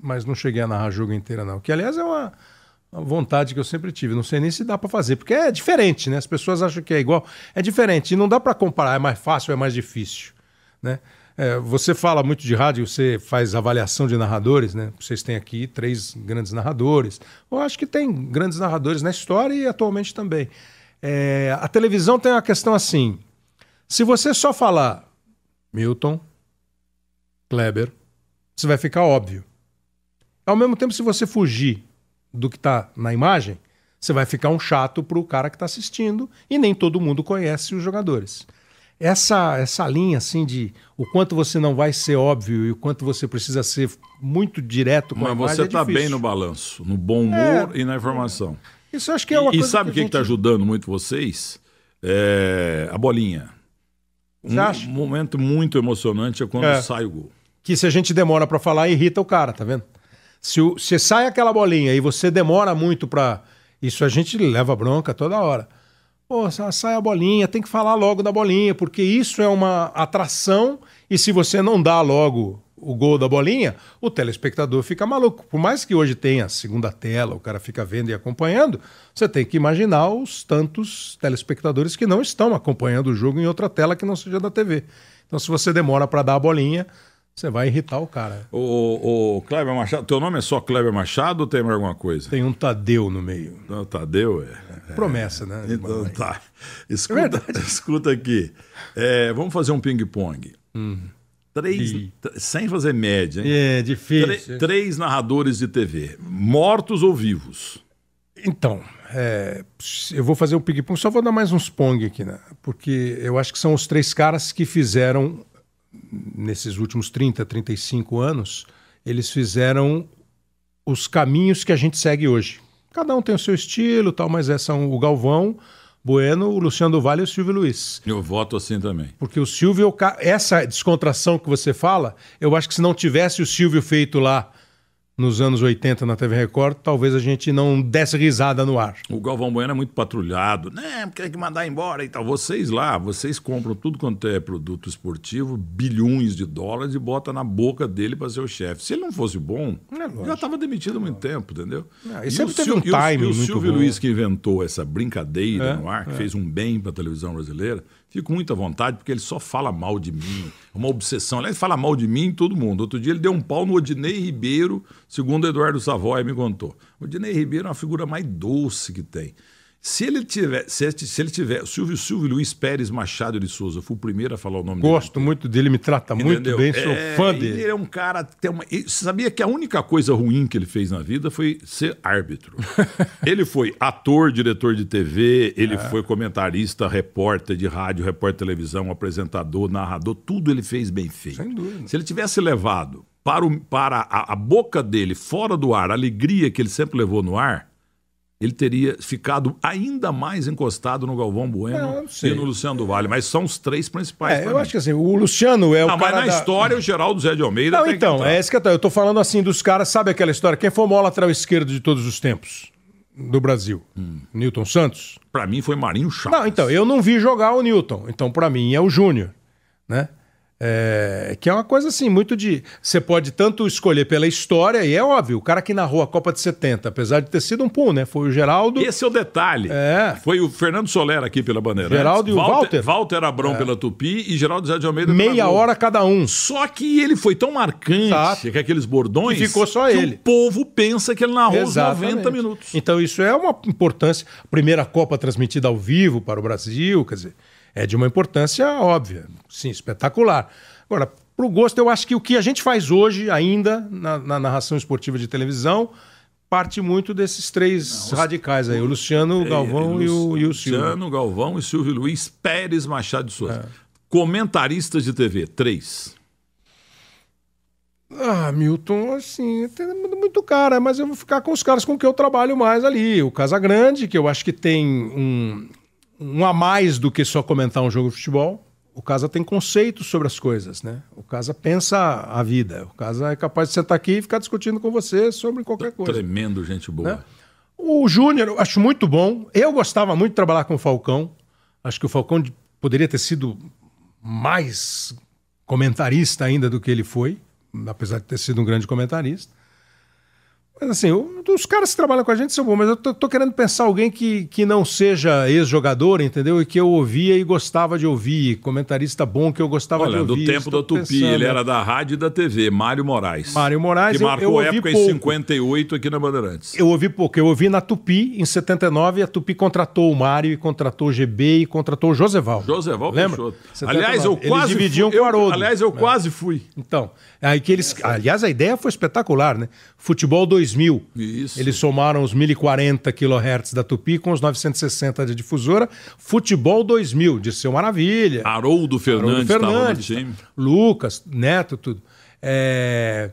mas não cheguei a narrar jogo inteiro não. Que, aliás, é uma, uma vontade que eu sempre tive. Não sei nem se dá para fazer, porque é diferente, né? As pessoas acham que é igual. É diferente. E não dá para comparar, é mais fácil, é mais difícil, né? É, você fala muito de rádio, você faz avaliação de narradores, né? Vocês têm aqui três grandes narradores. Eu acho que tem grandes narradores na história e atualmente também. É, a televisão tem uma questão assim: se você só falar Milton, Kleber, você vai ficar óbvio. Ao mesmo tempo, se você fugir do que está na imagem, você vai ficar um chato para o cara que está assistindo e nem todo mundo conhece os jogadores. Essa, essa linha assim de o quanto você não vai ser óbvio e o quanto você precisa ser muito direto com Mas a imagem, você está é tá bem no balanço, no bom é. humor é, e na informação. Isso acho que é uma e, coisa. E sabe o que tá gente... está ajudando muito vocês? É, a bolinha. Um momento muito emocionante é quando é. sai o gol. Que se a gente demora para falar, irrita o cara, tá vendo? Se, o, se sai aquela bolinha e você demora muito para. Isso a gente leva bronca toda hora. Pô, sai a bolinha, tem que falar logo da bolinha, porque isso é uma atração e se você não dá logo o gol da bolinha, o telespectador fica maluco. Por mais que hoje tenha a segunda tela, o cara fica vendo e acompanhando, você tem que imaginar os tantos telespectadores que não estão acompanhando o jogo em outra tela que não seja da TV. Então, se você demora para dar a bolinha, você vai irritar o cara. O, o Kleber Machado, teu nome é só Kleber Machado ou tem mais alguma coisa? Tem um Tadeu no meio. Não, é Tadeu é. é Promessa, né? Então tá. É escuta, é [laughs] escuta aqui. É, vamos fazer um ping-pong. Hum. Três, e... sem fazer média, hein? É, difícil. três narradores de TV, mortos ou vivos? Então, é, eu vou fazer o um ping-pong, só vou dar mais uns pong aqui, né? Porque eu acho que são os três caras que fizeram nesses últimos 30, 35 anos, eles fizeram os caminhos que a gente segue hoje. Cada um tem o seu estilo, tal, mas é, são o Galvão, Bueno, o Luciano do Vale e o Silvio Luiz. Eu voto assim também. Porque o Silvio, essa descontração que você fala, eu acho que se não tivesse o Silvio feito lá nos anos 80 na TV Record, talvez a gente não desse risada no ar. O Galvão Bueno é muito patrulhado, né? Porque tem que mandar embora e tal. Vocês lá, vocês compram tudo quanto é produto esportivo, bilhões de dólares e bota na boca dele para ser o chefe. Se ele não fosse bom, é já estava demitido há muito tempo, entendeu? É, e, e sempre teve um time. E o, e o Silvio bom. Luiz que inventou essa brincadeira é, no ar, que é. fez um bem para a televisão brasileira. Fico muito à vontade porque ele só fala mal de mim, é uma obsessão. Aliás, fala mal de mim em todo mundo. Outro dia ele deu um pau no Odinei Ribeiro, segundo Eduardo Savoy me contou. O Odinei Ribeiro é uma figura mais doce que tem. Se ele tiver, se, ele, se ele tiver, Silvio Silvio Luiz Pérez Machado de Souza, fui o primeiro a falar o nome Gosto dele. muito dele, me trata Entendeu? muito bem, sou é, fã dele. Ele é um cara que tem uma. Sabia que a única coisa ruim que ele fez na vida foi ser árbitro. [laughs] ele foi ator, diretor de TV, ele é. foi comentarista, repórter de rádio, repórter de televisão, apresentador, narrador, tudo ele fez bem feito. Sem dúvida. Se ele tivesse levado para, o, para a, a boca dele, fora do ar, a alegria que ele sempre levou no ar ele teria ficado ainda mais encostado no Galvão Bueno e no Luciano do Vale. Mas são os três principais. É, eu mim. acho que assim, o Luciano é o ah, cara. Mas na da... história, o Geraldo Zé de Almeida. Não, então, é isso que eu estou eu falando assim dos caras, sabe aquela história? Quem foi o maior lateral esquerdo de todos os tempos? do Brasil. Hum. Newton Santos? Para mim foi Marinho Chaves. Não, então, eu não vi jogar o Newton. Então, para mim, é o Júnior. Né? É, que é uma coisa assim, muito de. Você pode tanto escolher pela história, e é óbvio, o cara que narrou a Copa de 70, apesar de ter sido um pum, né? Foi o Geraldo. Esse é o detalhe. É. Foi o Fernando Soler aqui pela bandeira. Né? Geraldo e o Walter. Walter Abrão é. pela Tupi e Geraldo Zé de Almeida Meia pela hora cada um. Só que ele foi tão marcante Exato. que aqueles bordões. E ficou só ele. o povo pensa que ele narrou Exatamente. os 90 minutos. Então isso é uma importância. Primeira Copa transmitida ao vivo para o Brasil, quer dizer é de uma importância óbvia, sim, espetacular. Agora, para o gosto, eu acho que o que a gente faz hoje ainda na, na narração esportiva de televisão parte muito desses três Não, radicais aí, o Luciano, é, Galvão é, e, o, e o Silvio. Luciano, Galvão e Silvio Luiz Pérez Machado de Souza. É. Comentaristas de TV, três. Ah, Milton, assim, tem muito cara, mas eu vou ficar com os caras com que eu trabalho mais ali. O Casagrande, que eu acho que tem um, um a mais do que só comentar um jogo de futebol. O Casa tem conceitos sobre as coisas, né? O Casa pensa a vida. O Casa é capaz de sentar aqui e ficar discutindo com você sobre qualquer coisa. Tremendo, gente boa. Né? O Júnior, eu acho muito bom. Eu gostava muito de trabalhar com o Falcão. Acho que o Falcão poderia ter sido mais comentarista ainda do que ele foi, apesar de ter sido um grande comentarista. Mas assim, os caras que trabalham com a gente são bons, mas eu tô, tô querendo pensar alguém que, que não seja ex-jogador, entendeu? E que eu ouvia e gostava de ouvir, comentarista bom que eu gostava Olha, de ouvir. do tempo da Tupi, pensando. ele era da rádio e da TV, Mário Moraes. Mário Moraes, Que eu, marcou eu, época pouco. em 58 aqui na Bandeirantes. Eu ouvi pouco, eu ouvi na Tupi, em 79, a Tupi contratou o Mário, e contratou o GB e contratou o Joseval. Joseval Lembra? Peixoto. 79. Aliás, eu Eles quase dividiam fui, Aliás, eu é. quase fui. Então, Aí é, que eles, aliás, a ideia foi espetacular, né? Futebol 2000. Isso. Eles somaram os 1040 kHz da Tupi com os 960 da difusora. Futebol 2000, de maravilha. Haroldo Fernandes, Haroldo Fernandes, Fernandes Lucas, Neto, tudo. É...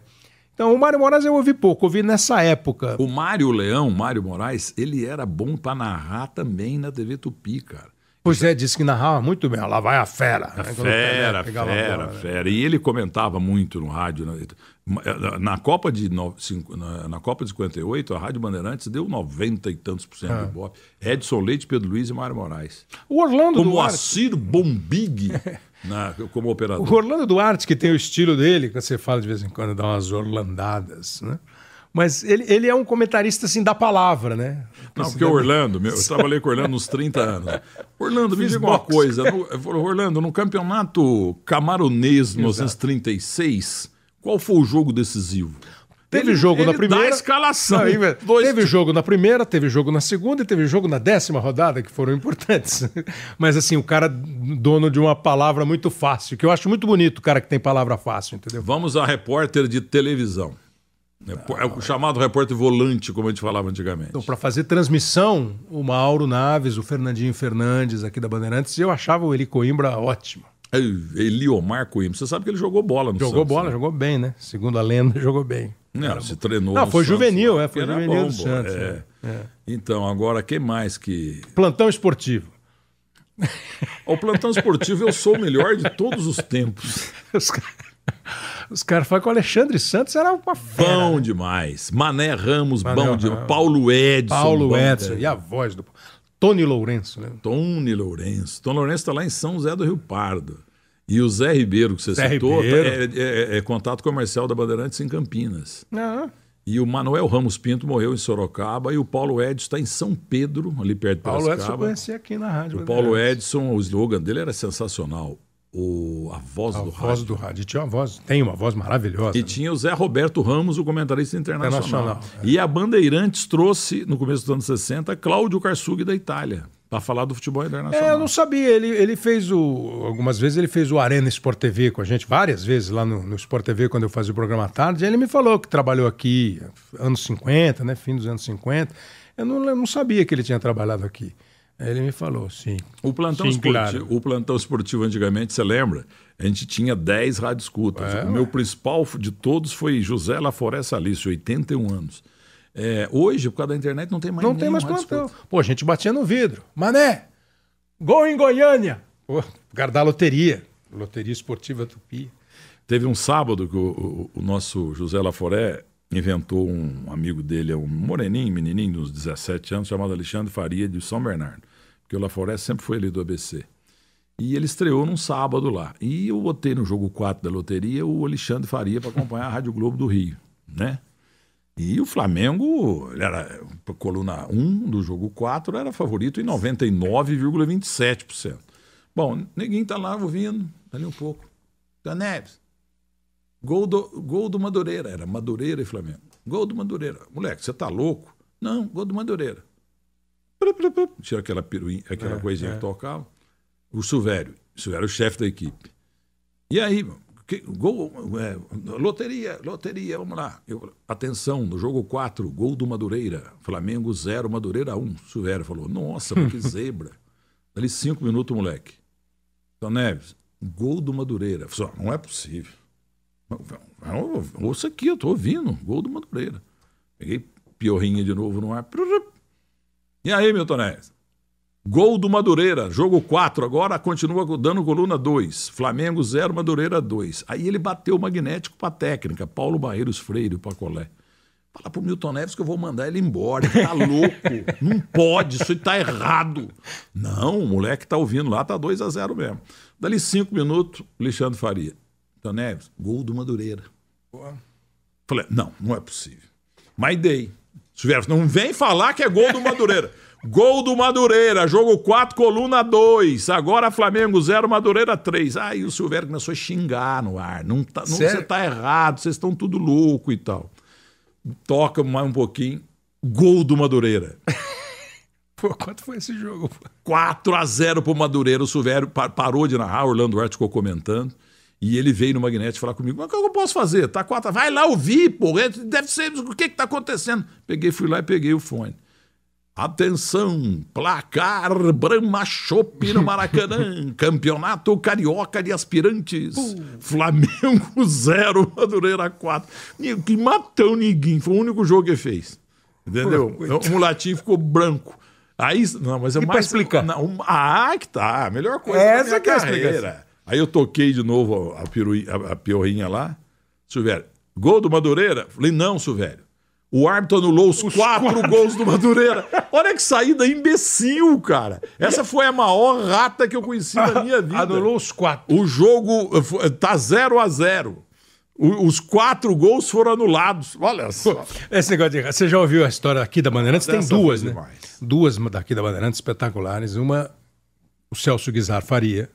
Então, o Mário Moraes eu ouvi pouco, ouvi nessa época. O Mário Leão, Mário Moraes, ele era bom para narrar também na TV Tupi, cara. Pois é, disse que narrava muito bem. Lá vai a fera. Né? A né? fera, pegava, fera, bola, fera. Né? E ele comentava muito no rádio. Na, né? na Copa de, no, cinco, na, na, Copa de 58, a Rádio Bandeirantes deu 90 e tantos por cento é. do Edson Leite, Pedro Luiz e Mário Moraes. O Orlando Como Duarte. Moacir Bombig [laughs] na, né? como operador. O Orlando Duarte, que tem o estilo dele, que você fala de vez em quando, dá umas orlandadas, né? Mas ele, ele é um comentarista assim da palavra, né? Não, assim, porque o Orlando, meu, eu trabalhei com o Orlando uns 30 anos. Orlando, me diga uma coisa. No, Orlando, no campeonato camaronês de 1936, qual foi o jogo decisivo? Teve ele, jogo ele na primeira. escalação. Não, dois... Teve jogo na primeira, teve jogo na segunda e teve jogo na décima rodada, que foram importantes. [laughs] Mas assim, o cara dono de uma palavra muito fácil, que eu acho muito bonito o cara que tem palavra fácil, entendeu? Vamos a repórter de televisão. É, é o chamado repórter volante, como a gente falava antigamente. Então, para fazer transmissão, o Mauro Naves, o Fernandinho Fernandes aqui da Bandeirantes, eu achava o Eli Coimbra ótimo. É, Eliomar Coimbra, você sabe que ele jogou bola no Jogou Santos, bola, né? jogou bem, né? Segundo a lenda, [laughs] jogou bem. Não, Era se bom. treinou. Não, foi Santos, juvenil, né? é, foi juvenil bom, do Santos. É. Né? É. Então, agora, quem mais que. Plantão esportivo. o plantão esportivo eu sou o melhor de todos os [laughs] tempos. Os caras. Os caras falam que o Alexandre Santos era uma fera. Bom demais. Mané Ramos, Mané bom demais. Paulo Edson. Paulo Edson. E a voz do... Tony Lourenço, né? Tony Lourenço. Tony Lourenço está lá em São José do Rio Pardo. E o Zé Ribeiro, que você Zé citou, é, é, é, é, contato comercial da Bandeirantes em Campinas. Ah. E o Manuel Ramos Pinto morreu em Sorocaba e o Paulo Edson está em São Pedro, ali perto de Paulo Paulo Edson eu conheci aqui na rádio. O Paulo Edson, o slogan dele era sensacional o, a voz a do voz rádio. A voz do rádio. tinha uma voz, tem uma voz maravilhosa. E né? tinha o Zé Roberto Ramos, o comentarista internacional. internacional é. E a Bandeirantes trouxe, no começo dos anos 60, Cláudio Karsug da Itália. Para falar do futebol internacional. É, eu não sabia. Ele, ele fez o. Algumas vezes ele fez o Arena Sport TV com a gente, várias vezes lá no, no Sport TV, quando eu fazia o programa à tarde. Ele me falou que trabalhou aqui anos 50, né? Fim dos anos 50. Eu não, eu não sabia que ele tinha trabalhado aqui. Ele me falou, sim. O plantão, sim, esportivo, claro. o plantão esportivo antigamente, você lembra? A gente tinha 10 rádios cultas. É, o meu principal de todos foi José Laforé Salício, 81 anos. É, hoje, por causa da internet, não tem mais Não tem mais plantão. Pô, a gente batia no vidro. Mané, gol em Goiânia. Pô, guardar a loteria. Loteria Esportiva Tupi. Teve um sábado que o, o, o nosso José Laforé inventou um amigo dele, é um moreninho, menininho de uns 17 anos, chamado Alexandre Faria de São Bernardo, porque o La Floresta sempre foi ele do ABC. E ele estreou num sábado lá. E eu botei no jogo 4 da loteria o Alexandre Faria para acompanhar a Rádio Globo do Rio, né? E o Flamengo, ele era coluna 1 do jogo 4, era favorito em 99,27%. Bom, neguinho tá lá ouvindo, ali um pouco. Da Neves, Gol do, gol do Madureira, era Madureira e Flamengo. Gol do Madureira. Moleque, você tá louco? Não, gol do Madureira. Tira aquela piruinha, aquela é, coisinha é. que tocava. O Silvério. O Silvério é o chefe da equipe. E aí, que, gol, é, loteria, loteria, vamos lá. Eu, atenção, no jogo 4, gol do Madureira. Flamengo 0, Madureira 1. Um. Silvério falou: Nossa, que [laughs] zebra. ali 5 minutos, moleque. Então, Neves, gol do Madureira. Falei, não é possível. Ouça aqui, eu tô ouvindo. Gol do Madureira. Peguei piorrinha de novo no ar. E aí, Milton Neves? Gol do Madureira, jogo 4 agora, continua dando coluna 2. Flamengo 0, Madureira 2. Aí ele bateu o magnético para técnica, Paulo Barreiros Freire, o Pacolé. Fala pro Milton Neves que eu vou mandar ele embora. Ele tá louco. [laughs] Não pode, isso tá errado. Não, o moleque tá ouvindo lá, tá 2 a 0 mesmo. Dali 5 minutos, Alexandre Faria. Então, Neves, gol do Madureira. Boa. Falei, não, não é possível. Mas dei. Tiveram, não vem falar que é gol do Madureira. [laughs] gol do Madureira, jogo 4, coluna 2. Agora Flamengo 0, Madureira 3. Aí o Silvério começou a xingar no ar. Não tá, não, você tá errado, vocês estão tudo louco e tal. Toca mais um pouquinho. Gol do Madureira. [laughs] Pô, quanto foi esse jogo? 4 a 0 pro Madureira. O Silvério parou de narrar, o Orlando Hart ficou comentando. E ele veio no Magnete falar comigo, mas o que eu posso fazer? Tá quatro, vai lá ouvir, pô, é, deve ser, o que que tá acontecendo? Peguei, fui lá e peguei o fone. Atenção, placar Brahma Chopp no Maracanã, [laughs] Campeonato Carioca de Aspirantes, Flamengo 0, [laughs] Madureira 4. Que matou ninguém, foi o único jogo que fez. Entendeu? Pô, o mulatinho ficou branco. Aí, não, mas é e mais. Pra explicar. Não, ah, que tá. Melhor coisa. É essa que é a carreira. Aí eu toquei de novo a, piorinha a, a piorrinha lá. Silvério, gol do Madureira? Falei, não, Silvério. O árbitro anulou os, os quatro, quatro, gols do Madureira. Olha que saída imbecil, cara. Essa foi a maior rata que eu conheci na minha vida. Anulou os quatro. O jogo eh, eh, tá 0 a 0 os quatro gols foram anulados. Olha [laughs] só. Esse negócio de. Você já ouviu a história aqui da Bandeirantes? Tem duas, né? Demais. Duas daqui da Bandeirantes espetaculares. Uma, o Celso Guizar Faria,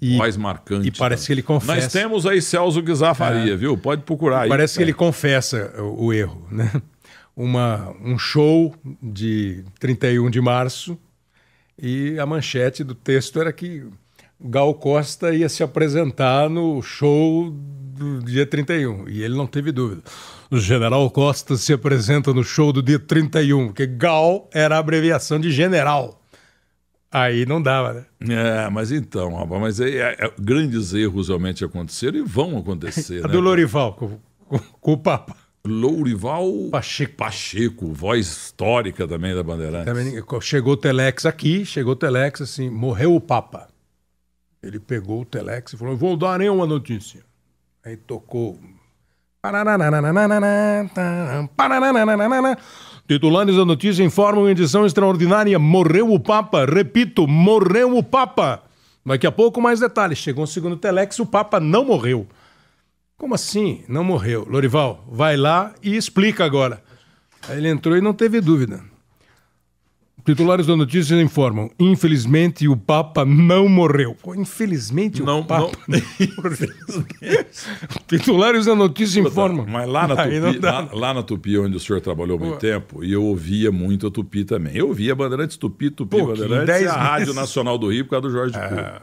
e, mais marcante. E tá? parece que ele confessa. Nós temos aí Celso Guizafaria, é. viu? Pode procurar aí. Parece que ele é. confessa o, o erro, né? Uma, um show de 31 de março e a manchete do texto era que Gal Costa ia se apresentar no show do dia 31 e ele não teve dúvida. O General Costa se apresenta no show do dia 31, porque Gal era a abreviação de general. Aí não dava, né? É, mas então, rapaz, mas aí, é, é grandes erros realmente aconteceram e vão acontecer. [laughs] a né? do Lourival, com, com, o Papa. Lourival Pacheco. Pacheco, voz histórica também da Bandeirantes. Também, chegou o Telex aqui, chegou o Telex assim, morreu o Papa. Ele pegou o Telex e falou: vou dar nenhuma notícia. Aí tocou. Titulares da notícia informam em edição extraordinária: morreu o Papa. Repito, morreu o Papa. Daqui a pouco mais detalhes. Chegou um segundo telex, o Papa não morreu. Como assim? Não morreu. Lorival, vai lá e explica agora. Aí ele entrou e não teve dúvida. Titulares da notícia informam: infelizmente o Papa não morreu. infelizmente não, o Papa não, não [laughs] morreu. Titulares da notícia informam. Mas lá na, Tupi, lá, lá, na Tupi, onde o senhor trabalhou Pô. muito tempo, e eu ouvia muito a Tupi também. Eu ouvia Bandeirantes Tupi, Tupi Pô, Bandeirantes, a Rádio Nacional do Rio por causa do Jorge ah.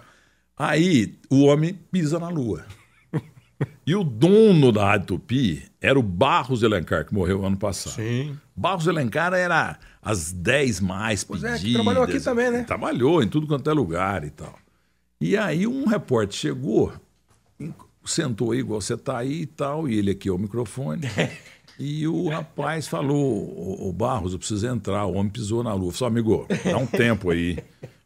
Aí o homem pisa na lua. e o dono da Rádio Tupi era o Barros Elencar, que morreu ano passado. Sim. Barros Elencar era as 10 mais pois é, pedidas. trabalhou aqui também, né? Trabalhou em tudo quanto é lugar e tal. E aí um repórter chegou, sentou aí igual você tá aí e tal, e ele aqui é o microfone. [laughs] E o rapaz falou, o Barros, eu preciso entrar, o homem pisou na lua. Falou, amigo, dá um tempo aí,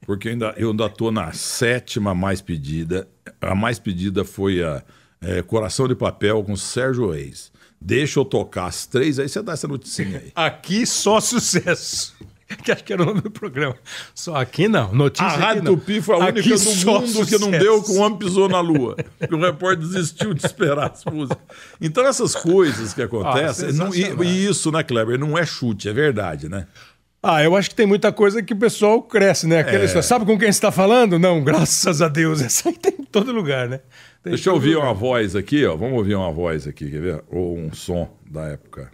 porque eu ainda, eu ainda tô na sétima mais pedida. A mais pedida foi a é, Coração de Papel com Sérgio Reis. Deixa eu tocar as três, aí você dá essa noticinha aí. Aqui só sucesso. [laughs] Que acho que era o nome do programa. Só aqui não. Notícia. A Rádio Tupi foi a aqui única do mundo sucesso. que não deu com o homem pisou na lua. que o repórter desistiu de esperar as músicas. Então, essas coisas que acontecem. Ah, não, e, e isso, né, Kleber? Não é chute, é verdade, né? Ah, eu acho que tem muita coisa que o pessoal cresce, né? Aquela é. Sabe com quem está falando? Não, graças a Deus. [laughs] Essa aí tem em todo lugar, né? Tem Deixa eu ouvir uma voz aqui, ó. Vamos ouvir uma voz aqui, quer ver? Ou um som da época.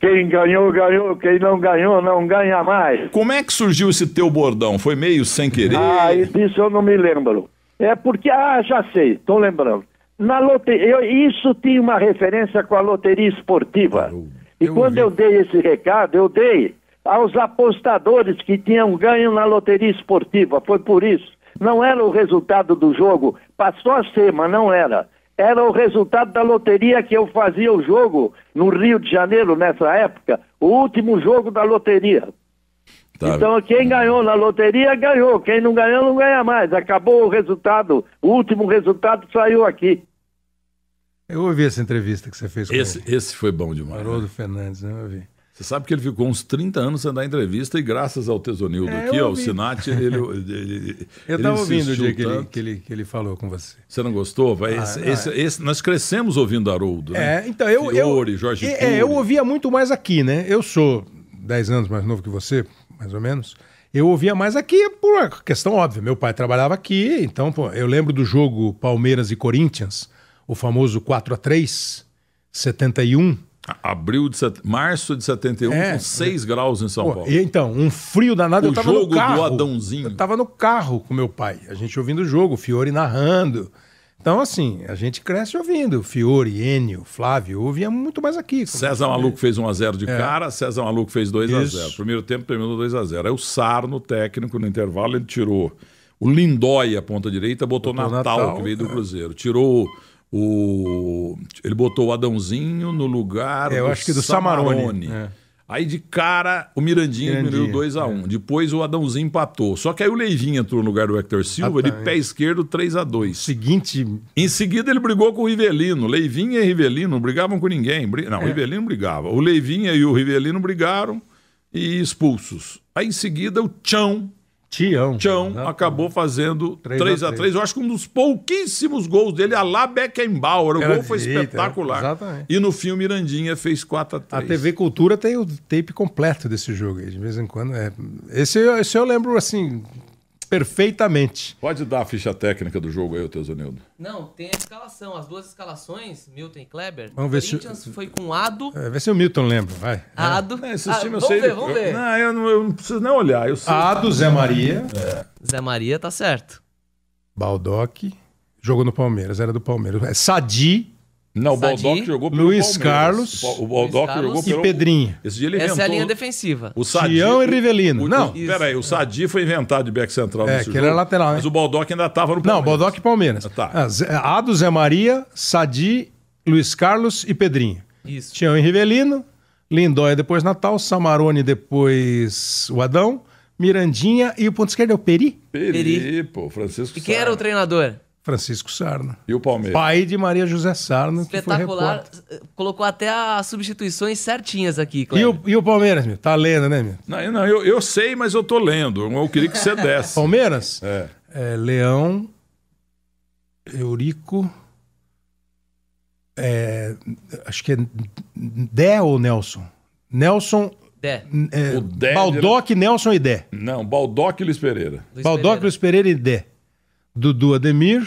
Quem ganhou, ganhou. Quem não ganhou, não ganha mais. Como é que surgiu esse teu bordão? Foi meio sem querer? Ah, isso eu não me lembro. É porque, ah, já sei, estou lembrando. Na lote, eu, isso tinha uma referência com a loteria esportiva. Eu, eu e quando vi. eu dei esse recado, eu dei aos apostadores que tinham ganho na loteria esportiva. Foi por isso. Não era o resultado do jogo, passou a ser, mas não era. Era o resultado da loteria que eu fazia o jogo no Rio de Janeiro nessa época, o último jogo da loteria. Tá. Então quem ganhou na loteria ganhou, quem não ganhou não ganha mais. Acabou o resultado, o último resultado saiu aqui. Eu ouvi essa entrevista que você fez com esse, ele. Esse foi bom demais. Haroldo né? Fernandes, né? Eu ouvi. Você sabe que ele ficou uns 30 anos sem dar entrevista e graças ao Tesonildo é, aqui, ao Sinat, [laughs] ele. ele eu estava ouvindo o dia que ele, que ele, que, ele, falou com você. Você não gostou? ah, esse, não, esse, é. esse, nós crescemos ouvindo Haroldo, né? É, então eu. Fiore, eu, Jorge é, eu ouvia muito mais aqui, né? Eu sou 10 anos mais novo que você, mais ou menos. Eu ouvia mais aqui por uma questão óbvia. Meu pai trabalhava aqui, então pô, eu lembro do jogo Palmeiras e Corinthians, o famoso 4 a 3 71 Abril de set... março de 71 é. com 6 graus em São Pô, Paulo. então, um frio danado. O eu tava jogo no carro, do Adãozinho. Eu tava no carro com meu pai, a gente ouvindo o jogo, o Fiore narrando. Então, assim, a gente cresce ouvindo. Fiore, Enio, Flávio, ouvia muito mais aqui. César Maluco fez 1x0 de é. cara, César Maluco fez 2x0. Primeiro tempo terminou 2x0. Aí o Sarno, técnico, no intervalo, ele tirou o Lindóia, ponta direita, botou, o Natal, Natal, que veio do é. Cruzeiro. Tirou o ele botou o Adãozinho no lugar é, eu do acho que do Samarone. Samarone. É. Aí de cara o Mirandinha deu 2 é. a 1 um. Depois o Adãozinho empatou. Só que aí o Leivinho entrou no lugar do Hector Silva ah, tá, de pé é. esquerdo 3 a 2 Seguinte. Em seguida ele brigou com o Rivelino. Leivinho e Rivelino não brigavam com ninguém. Não, o é. Rivelino brigava. O Leivinha e o Rivelino brigaram e expulsos. Aí em seguida o Chão Tião. Tião Exatamente. acabou fazendo 3x3. Eu acho que um dos pouquíssimos gols dele, a lá Beckenbauer. O Era gol foi direita, espetacular. Exatamente. E no fim o Mirandinha fez 4x3. A, a TV Cultura tem o tape completo desse jogo. aí, De vez em quando é. Esse, esse eu lembro assim, perfeitamente. Pode dar a ficha técnica do jogo aí, Teusonildo. Não, tem a escalação. As duas escalações, Milton e Kleber. Vamos ver se. O foi com Ado. É, vê se o Milton lembra, vai. Ah, é. Ado. É, ah, eu sei. Ver, vamos eu, ver. Não, eu não, eu não preciso nem olhar. Eu sei. Ado, Zé Maria. É. Zé Maria tá certo. Baldock. jogo no Palmeiras, era do Palmeiras. É Sadi. Não, o Baldock jogou pelo Luiz Palmeiras. Carlos. O Baldock Carlos jogou pelo... e Pedrinho. Esse dia ele inventou... Essa é a linha defensiva. O Sadi... Tião e Rivelino. O... Não. espera aí, o Sadi foi inventado de back central é, que ele era lateral, né? Mas o Baldock ainda estava no Palmeiras. Não, Baldock e Palmeiras. tá. Ah, a do Zé Maria, Sadi, Luiz Carlos e Pedrinho. Isso. Tião e Rivelino, Lindóia depois Natal, Samarone depois o Adão, Mirandinha e o ponto esquerdo é o Peri? Peri, Peri. pô, Francisco E quem Sá. era o treinador? Francisco Sarna. E o Palmeiras? Pai de Maria José Sarna, Espetacular. Eh, colocou até as substituições certinhas aqui, e o, e o, Palmeiras, meu? Tá lendo, né, meu? Não, não eu, eu sei, mas eu tô lendo. Eu queria que você desse. Palmeiras? É. é Leão, Eurico... É, acho que é Dé ou Nelson? Nelson Dé. É, Baldoc, de... Nelson e Dé. Não, Baldock e Luiz Pereira. Baldock Baldoc, Pereira. Luiz Pereira e Dé. Dudu Ademir.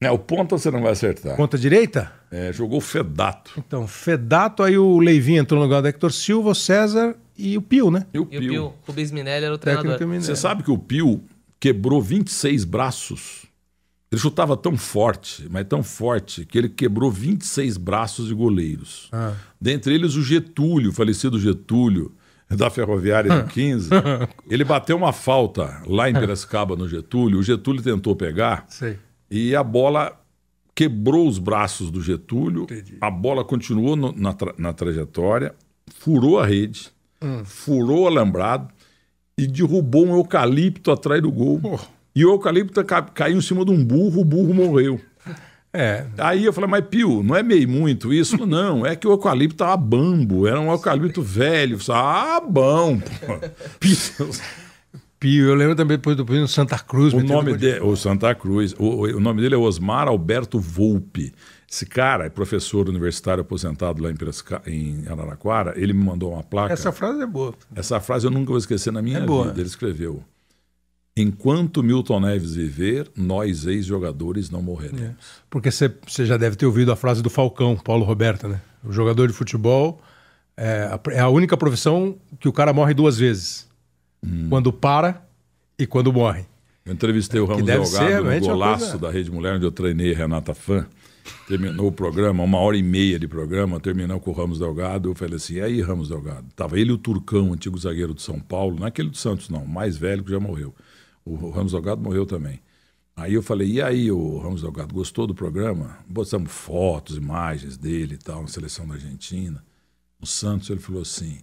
É, o ponta você não vai acertar. Ponta direita? É, jogou Fedato. Então, Fedato, aí o Leivinho entrou no lugar do Hector Silva, o César e o Pio, né? E o Pio. E o Pio. Rubens Minelli era o treinador. Você sabe que o Pio quebrou 26 braços. Ele chutava tão forte, mas tão forte, que ele quebrou 26 braços de goleiros. Ah. Dentre eles o Getúlio, o falecido Getúlio da Ferroviária do 15, [laughs] ele bateu uma falta lá em Piracicaba, no Getúlio. O Getúlio tentou pegar e a bola quebrou os braços do Getúlio. Entendi. A bola continuou no, na, tra na, trajetória, furou a rede, hum. furou o alambrado e derrubou um eucalipto atrás do gol. Oh. E o eucalipto ca caiu em cima de um burro, o burro morreu. É. Aí eu falei, mas Pio, não é meio muito isso? não, é que o eucalipto estava tá bambo, era um eucalipto velho. Falei, ah, bom. [laughs] Pio. Pio, eu lembro também depois do Pio Santa Cruz. O nome dele, o Santa Cruz, o, o nome dele é Osmar Alberto Volpe. Esse cara é professor universitário aposentado lá em, Pirasca, em Araraquara. Ele me mandou uma placa. Essa frase é boa. Essa frase eu nunca vou esquecer na minha é vida. Boa. Né? Ele escreveu: Enquanto Milton Neves viver, nós ex-jogadores não morreremos. É. Porque você já deve ter ouvido a frase do Falcão, Paulo Roberto, né? O jogador de futebol é a, é a única profissão que o cara morre duas vezes. Hum. Quando para e quando morre. Eu entrevistei o é, Ramos Delgado no golaço coisa... da Rede Mulher, onde eu treinei Renata Fã. Terminou o programa, uma hora e meia de programa, terminou com o Ramos Delgado. Eu falei assim: e aí, Ramos Delgado? Tava ele o Turcão, antigo zagueiro de São Paulo, não é aquele do Santos, não, mais velho que já morreu. O Ramos Delgado morreu também. Aí eu falei, e aí, o Ramos Delgado, gostou do programa? Botamos fotos, imagens dele e tal, na seleção da Argentina. O Santos, ele falou assim,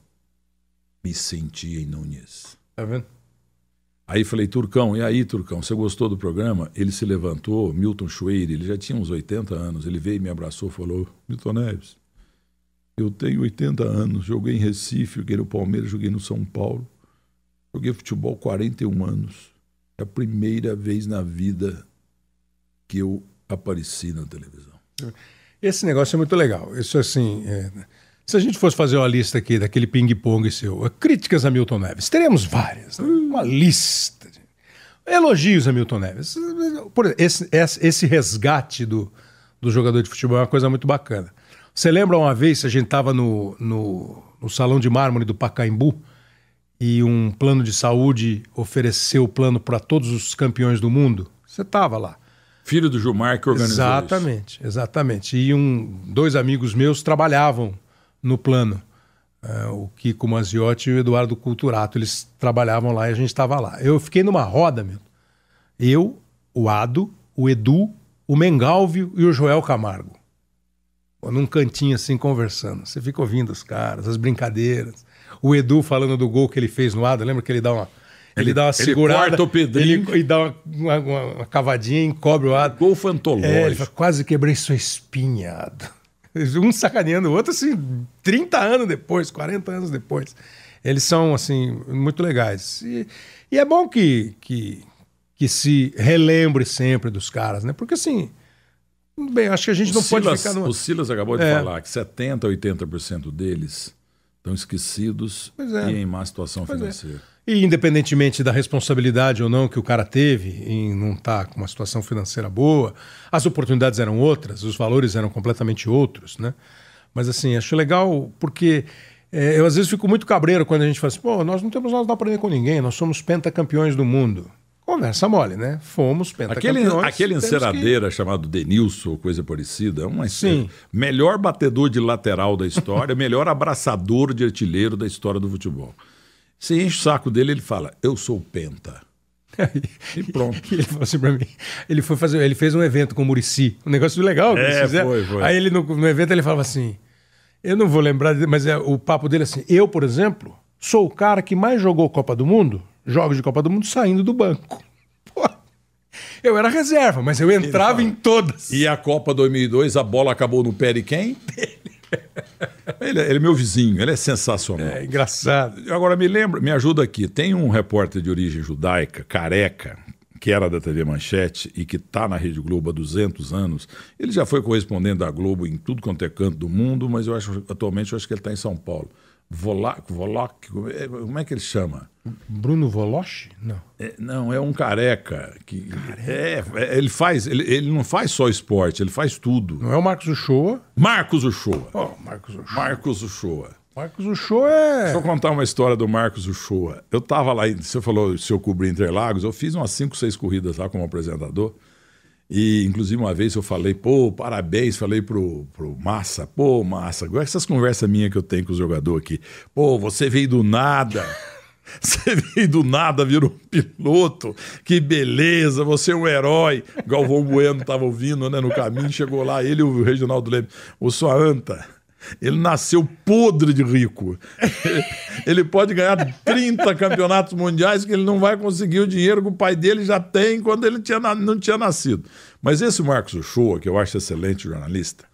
me senti em Nunes. Tá vendo? Aí falei, Turcão, e aí, Turcão, você gostou do programa? Ele se levantou, Milton Schweire, ele já tinha uns 80 anos, ele veio, me abraçou, falou, Milton Neves, eu tenho 80 anos, joguei em Recife, joguei no Palmeiras, joguei no São Paulo, joguei futebol 41 anos é a primeira vez na vida que eu apareci na televisão. Esse negócio é muito legal. Isso assim. É... Se a gente fosse fazer uma lista aqui daquele ping-pong seu, é, críticas a Milton Neves, teremos várias. Né? Uma lista. Elogios a Milton Neves. Por esse, esse resgate do, do jogador de futebol é uma coisa muito bacana. Você lembra uma vez, a gente estava no, no, no Salão de Mármore do Pacaembu, e um plano de saúde ofereceu o plano para todos os campeões do mundo? Você estava lá. Filho do Gilmar que organizou Exatamente, isso. exatamente. E um, dois amigos meus trabalhavam no plano. Uh, o Kiko Maziotti e o Eduardo Culturato. Eles trabalhavam lá e a gente estava lá. Eu fiquei numa roda, meu. Eu, o Ado, o Edu, o Mengalvio e o Joel Camargo. Num cantinho assim, conversando. Você fica ouvindo os caras, as brincadeiras o Edu falando do gol que ele fez no Ada, lembra que ele dá uma. Ele, ele dá uma ele segurada. O ele, e dá uma, uma, uma, cavadinha, encobre o Ada. Gol fantológico. É, ele fala, quase quebrei sua espinha, Ada. [laughs] Um sacaneando o outro, assim, 30 anos depois, 40 anos depois. Eles são, assim, muito legais. E, e é bom que, que, que se relembre sempre dos caras, né? Porque, assim, Bem, acho que a gente o não Silas, pode ficar numa... O Silas acabou de é. falar que 70%, 80% deles estão esquecidos é. e em má situação pois é. financeira. É. E independentemente da responsabilidade ou não que o cara teve em não estar tá com uma situação financeira boa, as oportunidades eram outras, os valores eram completamente outros, né? Mas assim, acho legal porque é, eu às vezes fico muito cabreiro quando a gente fala assim, pô, nós não temos nada a aprender com ninguém, nós somos pentacampeões do mundo. Conversa mole, né? Fomos pentacampeões. Aquele, aquele enceradeira que... chamado Denilson, coisa parecida, é uma Sim. melhor batedor de lateral da história, [laughs] melhor abraçador de artilheiro da história do futebol. Você enche o saco dele, ele fala: "Eu sou penta". [laughs] E pronto. [laughs] ele falou assim pra mim. Ele foi fazer, ele fez um evento com o Murici, um negócio legal é, Foi, foi. Aí ele no, no, evento ele falava assim: "Eu não vou lembrar, mas é o papo dele é assim: eu, por exemplo, sou o cara que mais jogou Copa do Mundo jogos de Copa do Mundo saindo do banco. Pô, eu era reserva, mas eu entrava em todas. E a Copa 2002, a bola acabou no pé de quem? Ele, é, ele é meu vizinho, ele é sensacional. É engraçado. Agora me lembra, me ajuda aqui. Tem um repórter de origem judaica, careca, que era da TV Manchete e que está na Rede Globo há 200 anos. Ele já foi correspondente da Globo em tudo quanto é canto do mundo, mas eu acho atualmente eu acho que ele está em São Paulo. Volac, Voloc, como é que ele chama? Bruno Voloche? Não. É, não, é um careca. que careca. É, é, ele faz, ele, ele, não faz só esporte, ele faz tudo. Não é o Marcos Uchoa? Marcos Uchoa. Oh, Marcos Uchoa. Marcos Uchoa. Marcos Uchoa é. Deixa eu contar uma história do Marcos Uchoa. Eu estava lá, você falou se eu cobri Interlagos, eu fiz umas 5, 6 corridas lá como apresentador. E, inclusive, uma vez eu falei, pô, parabéns, falei pro, pro Massa, pô, Massa, agora essas conversas minhas que eu tenho com o jogador aqui. Pô, você veio do nada. [laughs] Você veio do nada, virou um piloto. Que beleza, você é um herói. Galvão Bueno tava ouvindo, né, no caminho, chegou lá ele e o Reginaldo Leme. O sua anta. Ele nasceu podre de rico. ele pode ganhar 30 campeonatos mundiais que ele não vai conseguir o dinheiro que o pai dele já tem quando ele tinha, não tinha nascido. Mas esse Marcos Uchoa, que eu acho excelente jornalista,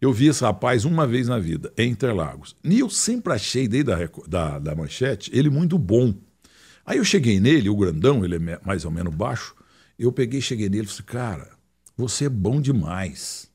eu vi esse rapaz uma vez na vida, em Interlagos. E eu sempre achei, desde da, da, da manchete, ele muito bom. Aí eu cheguei nele, o grandão, ele é mais ou menos baixo, eu peguei, cheguei nele e falei, cara, você é bom demais.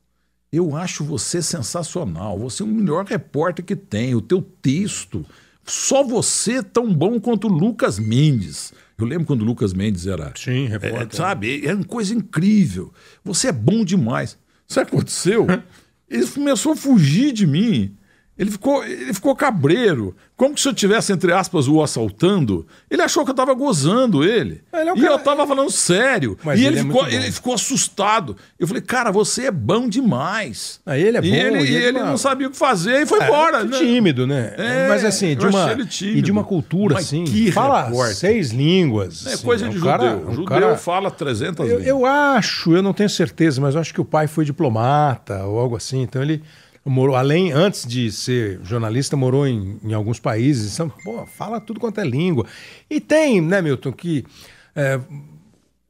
Eu acho você sensacional. Você é o melhor repórter que tem. O teu texto. Só você tão bom quanto Lucas Mendes. Eu lembro quando o Lucas Mendes era. Sim, repórter. É, sabe? Era é uma coisa incrível. Você é bom demais. Sabe o que aconteceu? [laughs] Ele começou a fugir de mim. Ele ficou, ele ficou cabreiro. Como se eu tivesse, entre aspas, o assaltando? Ele achou que eu tava gozando ele. É, ele é e cara... eu tava falando sério. Mas e ele, ele, é ficou, ele ficou assustado. Eu falei, cara, você é bom demais. Ah, ele é bom. É e ele, e ele não sabia o que fazer e foi é, embora. Né? Tímido, né? Mas assim, de uma, e de uma cultura Mas assim. Que fala repórter. seis línguas. É assim, coisa de um judeu. Um judeu cara... fala 300 eu, línguas. Eu acho, eu não tenho certeza, mas eu acho que o pai foi diplomata ou algo assim. Então ele morou, além, antes de ser jornalista, morou em, em alguns países. São, pô, fala tudo quanto é língua. E tem, né, Milton, que é,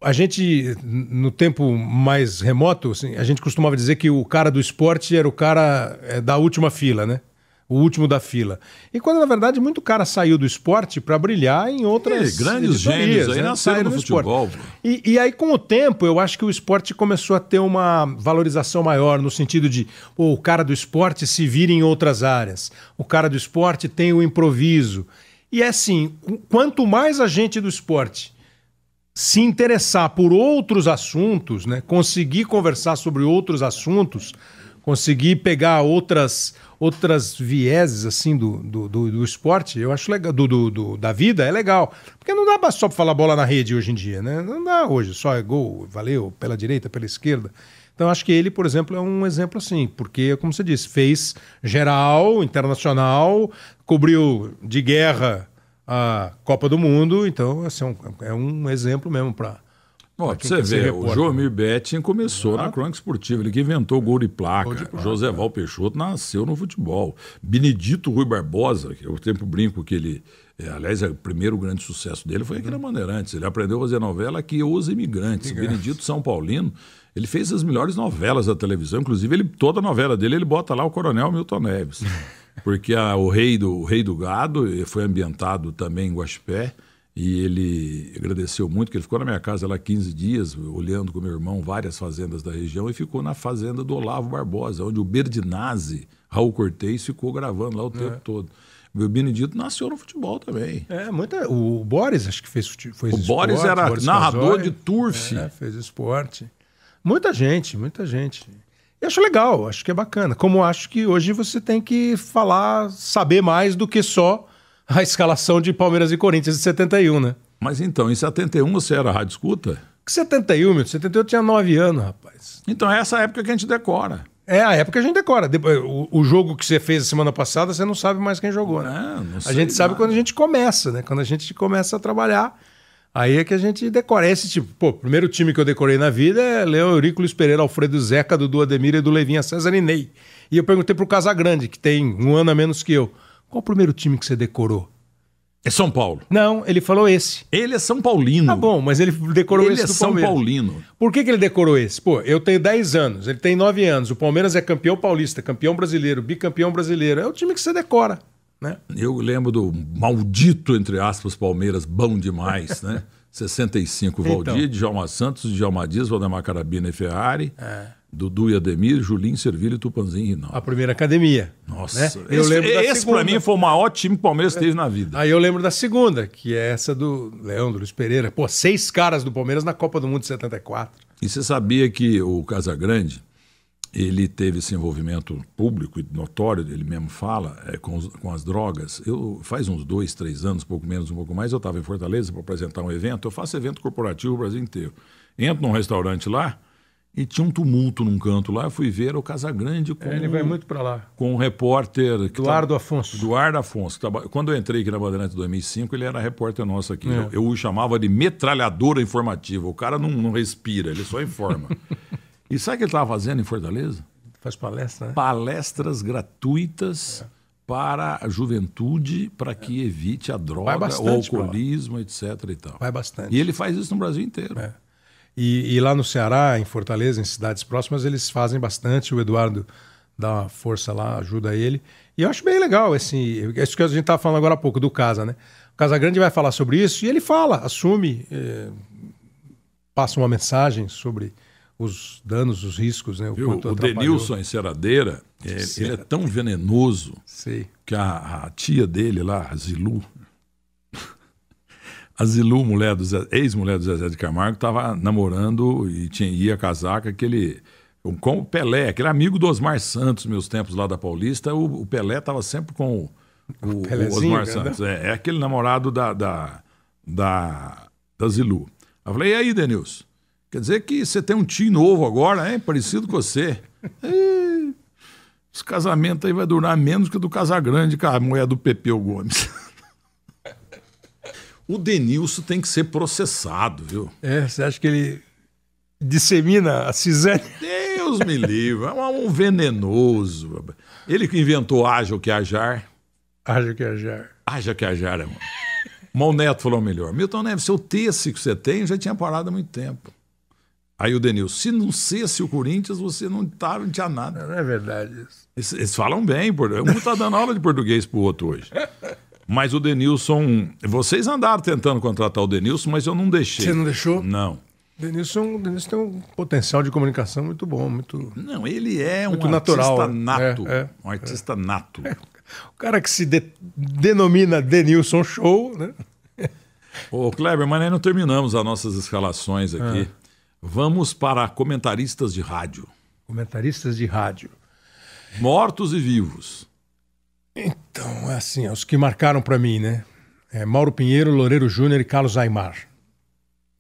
a gente, no tempo mais remoto, assim, a gente costumava dizer que o cara do esporte era o cara é, da última fila, né? o último da fila. E quando, na verdade, muito cara saiu do esporte para brilhar em outras. E grandes gênios aí né? nasceram no futebol. E, e, aí, com o tempo, eu acho que o esporte começou a ter uma valorização maior, no sentido de oh, o cara do esporte se vira em outras áreas, o cara do esporte tem o improviso. E é assim: quanto mais a gente do esporte se interessar por outros assuntos, né? conseguir conversar sobre outros assuntos conseguir pegar outras outras vieses assim do, do, do, do esporte, eu acho legal, do, do, do, da vida é legal. Porque não dá só para falar bola na rede hoje em dia, né? Não dá hoje, só é gol, valeu, pela direita, pela esquerda. Então acho que ele, por exemplo, é um exemplo assim, porque, como você disse, fez geral, internacional, cobriu de guerra a Copa do Mundo, então assim, é um, é um exemplo mesmo para Bom, pra você vê, o Joamir né? Betting começou na crônica esportiva, ele que inventou gol de placa. Gol de placa. José Val Peixoto nasceu no futebol. Benedito Rui Barbosa, que o tempo brinco que ele. É, aliás, é o primeiro grande sucesso dele foi aqui na uhum. Bandeirantes. Ele aprendeu a fazer novela que Os Imigrantes. Benedito São Paulino, ele fez as melhores novelas da televisão. Inclusive, ele, toda novela dele, ele bota lá o Coronel Milton Neves. [laughs] porque a, o, rei do, o Rei do Gado foi ambientado também em Guaxipé. E ele agradeceu muito, que ele ficou na minha casa lá 15 dias, olhando com meu irmão várias fazendas da região, e ficou na fazenda do Olavo Barbosa, onde o Berdinazzi, Raul Cortez, ficou gravando lá o tempo é. todo. O Benedito nasceu no futebol também. É, muita, o Boris acho que fez, fez o esporte. Boris era Boris narrador de turf. É, fez esporte. Muita gente, muita gente. E acho legal, acho que é bacana. Como acho que hoje você tem que falar, saber mais do que só a escalação de Palmeiras e Corinthians de 71, né? Mas então, em 71 você era rádio escuta? Que 71, meu? 71 eu tinha 9 anos, rapaz. Então é essa época que a gente decora. É a época que a gente decora. Eh, o, jogo que você fez a semana passada, você não sabe mais quem jogou, né? Não, a gente sabe quando a gente começa, né? Quando a gente começa a trabalhar, aí é que a gente decora. Esse tipo, pô, o primeiro time que eu decorei na vida é Leão Eurico, Pereira, Alfredo Zeca, do Ademir, do Levinha, César e Ney. E eu perguntei pro Casagrande, que tem um ano a menos que eu. Qual o primeiro time que você decorou? É São Paulo. Não, ele falou esse. Ele é São Paulino. Tá bom, mas ele decorou ele esse é do São Palmeiras. Paulino. Por que, que ele decorou esse? Pô, eu tenho 10 anos, ele tem 9 anos. O Palmeiras é campeão paulista, campeão brasileiro, bicampeão brasileiro. É o time que você decora, né? Eu lembro do maldito, entre aspas, Palmeiras, bom demais, né? 65, [laughs] Valdir, então. Djalma Santos, Djalma Dias, Valdemar Carabina e Ferrari. É. Dudu e Ademir, Julinho, Servilho, Tupanzinho e Rinaldo. A primeira academia. Nossa, né? eu esse, lembro esse para mim foi o maior time que o Palmeiras é. teve na vida. Aí eu lembro da segunda, que é essa do Leandro, Luiz Pereira. Pô, seis caras do Palmeiras na Copa do Mundo de 74. E você sabia que o Casagrande, ele teve esse envolvimento público e notório, ele mesmo fala, é, com, os, com, as drogas. Eu Faz uns dois, três anos, pouco menos, um pouco mais, eu estava em Fortaleza para apresentar um evento. Eu faço evento corporativo o Brasil inteiro. Entro num restaurante lá, e tinha um tumulto num canto lá. Eu fui ver o Casagrande com. É, ele vai muito para lá. Com um repórter. Eduardo tá, Afonso. Eduardo Afonso. Tá, quando eu entrei aqui na Bandeirante em 2005, ele era repórter nosso aqui. É. Eu, eu, o chamava de metralhadora informativa. O cara não, não respira, ele só informa. [laughs] e sabe o que ele estava fazendo em Fortaleza? Faz palestra, né? Palestras gratuitas. É. Para a juventude, para que é. evite a droga, o alcoolismo, etc. E tal. Vai bastante. E ele faz isso no Brasil inteiro. É. E, e, lá no Ceará, em Fortaleza, em cidades próximas, eles fazem bastante. O Eduardo dá uma força lá, ajuda ele. E eu acho bem legal, assim, isso que a gente estava falando agora há pouco, do Casa, né? O Casa Grande vai falar sobre isso e ele fala, assume, eh, passa uma mensagem sobre os danos, os riscos, né? O, Viu, o Denilson em Ceradeira, é, ele é tão venenoso que a, a tia dele lá, a Zilu, a Zilu, mulher ex-mulher do Zezé de Camargo, estava namorando e tinha, ia casar com aquele. Com o Pelé, aquele amigo do Osmar Santos, meus tempos lá da Paulista, o, o Pelé estava sempre com o, o, o Osmar né? Santos. É, é, aquele namorado da, da, da, da Zilu. Eu falei, e aí, Denilson? Quer dizer que você tem um tio novo agora, hein? Parecido com você. [laughs] Esse casamento aí vai durar menos que o do Casagrande com a mulher do Pepeu Gomes. [laughs] O Denilson tem que ser processado, viu? É, você acha que ele dissemina a cisane? Deus me livre, é um é venenoso. Ele que inventou ágil que ajar. Haja que ajar. Haja que ajar, irmão. Mão Neto falou melhor. Milton Neves, seu texto que você tem já tinha parado há muito tempo. Aí o Denilson, se não cesse o Corinthians, você não, tá, não tinha nada. Não é verdade isso. Eles, eles falam bem, um está dando aula de português para o outro hoje. Mas o Denilson. Vocês andaram tentando contratar o Denilson, mas eu não deixei. Você não deixou? Não. Denilson, Denilson tem um potencial de comunicação muito bom, muito. Não, ele é um artista né? nato. É, é, um artista é. nato. o cara que se de, denomina Denilson Show, né? Ô, Kleber, mas nós não terminamos as nossas escalações ah. aqui. Vamos para comentaristas de rádio. Comentaristas de rádio. Mortos e vivos. Então, é assim, os que marcaram para mim, né? É Mauro Pinheiro, Loureiro Júnior e Carlos Aymar.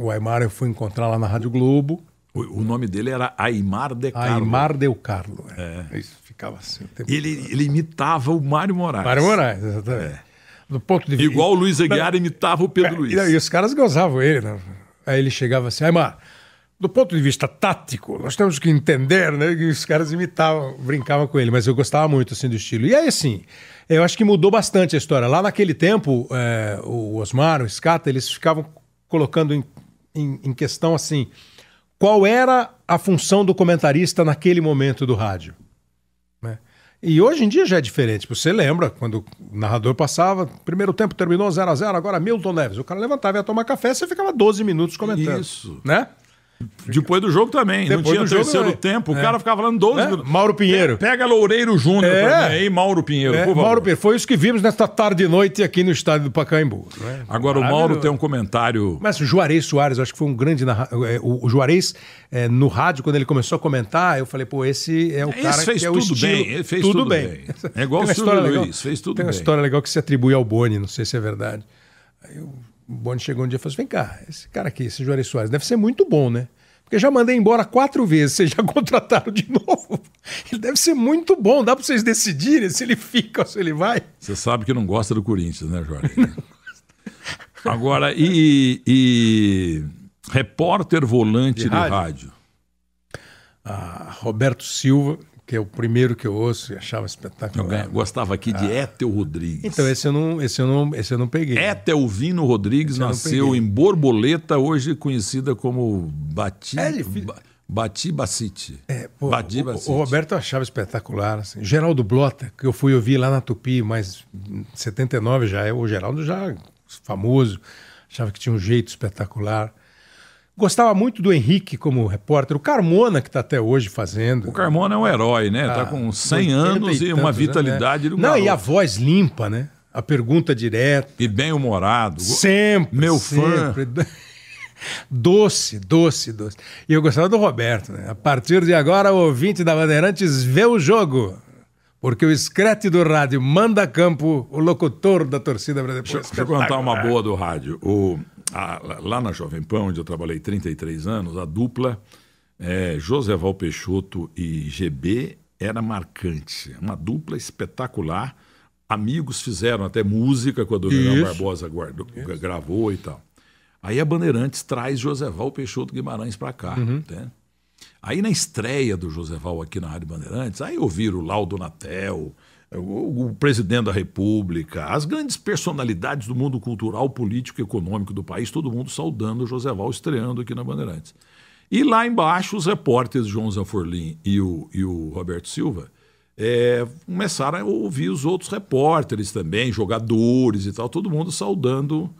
O Aymar eu fui encontrar lá na Rádio Globo. O, o nome dele era Aymar de Carlo. Aymar deu Carlo. É. é. é. Isso ficava assim. Ele, ele, imitava o Mário Moraes. Mário Moraes, exatamente. É. Do ponto de vista... Igual o Luiz Aguiar imitava o Pedro é, Luiz. E, e, os caras gozavam ele. Né? Aí ele chegava assim, Aymar do ponto de vista tático, nós temos que entender né, que os caras imitavam, brincavam com ele, mas eu gostava muito assim, do estilo. E aí, assim, eu acho que mudou bastante a história. Lá naquele tempo, é, o Osmar, o Scata, eles ficavam colocando em, em, em questão assim qual era a função do comentarista naquele momento do rádio. Né? E hoje em dia já é diferente. Tipo, você lembra quando o narrador passava, primeiro tempo terminou 0 a 0 agora Milton Neves. O cara levantava e ia tomar café, você ficava 12 minutos comentando. Isso. Né? Depois do jogo também. Depois não tinha do terceiro jogo, é. tempo. É. O cara ficava falando 12 é. minutos. Mauro Pinheiro. Pega Loureiro Júnior é. aí, Mauro Pinheiro. É. Mauro Pinheiro. Foi isso que vimos nesta tarde e noite aqui no estádio do Pacaembu. Né? Agora, o Mauro tem um comentário. Mas o Juarez Soares, acho que foi um grande. Narra... É, o Juarez, é, no rádio, quando ele começou a comentar, eu falei, pô, esse é o esse cara fez que é tudo estilo... bem. Ele fez tudo, tudo bem. bem. É igual o Silvio Luiz. Legal. Fez tudo bem tem uma bem. história legal que se atribui ao Boni, não sei se é verdade. Aí eu o Boni chegou um dia e falou assim: vem cá, esse cara aqui, esse Juarez Soares, deve ser muito bom, né? Porque já mandei embora quatro vezes, vocês já [laughs] contrataram de novo. Ele deve ser muito bom, dá para vocês decidirem se ele fica ou se ele vai. Você sabe que não gosta do Corinthians, né, Jorge? [laughs] Agora, e, e, repórter volante de, rádio? De rádio. Ah, Roberto Silva, que é o primeiro que eu ouço e achava espetacular. Eu gostava aqui de ah. Étel Rodrigues. Então, esse eu não, esse eu não, esse eu não peguei. Vino Rodrigues nasceu em Borboleta, hoje conhecida como Bati... É, Bati Bacite. É, pô, Bati Bacite. O, o, Roberto achava espetacular. Assim. Geraldo Blota, que eu fui ouvir lá na Tupi, mas em 79 já é. O Geraldo já famoso, achava que tinha um jeito espetacular. Gostava muito do Henrique como repórter, o Carmona que está até hoje fazendo. O Carmona é um herói, né? Está ah, com 100 anos e, e uma tantos, né? vitalidade. Né? Não, garoto. e a voz limpa, né? A pergunta direta. E bem-humorado. Sempre. Meu sempre. fã. [laughs] Doce, doce, doce. E eu gostava do Roberto, né? A partir de agora, o ouvinte da Bandeirantes vê o jogo. Porque o escrete do rádio manda campo o locutor da torcida brasileira. Deixa, deixa eu contar uma boa do rádio. O, a, lá na Jovem Pan, onde eu trabalhei 33 anos, a dupla é, Val Peixoto e GB era marcante. Uma dupla espetacular. Amigos fizeram até música quando o Daniel Barbosa guardou, gravou e tal. Aí a Bandeirantes traz Val Peixoto Guimarães para cá. Uhum. Né? Aí na estreia do Val aqui na Rádio Bandeirantes, aí ouviram o Laudo Natel, o, presidente da República, as grandes personalidades do mundo cultural, político, econômico do país, todo mundo saudando o Val, estreando aqui na Bandeirantes. E lá embaixo, os repórteres João Zanforlim e o, e o Roberto Silva é, começaram a ouvir os outros repórteres também, jogadores e tal, todo mundo saudando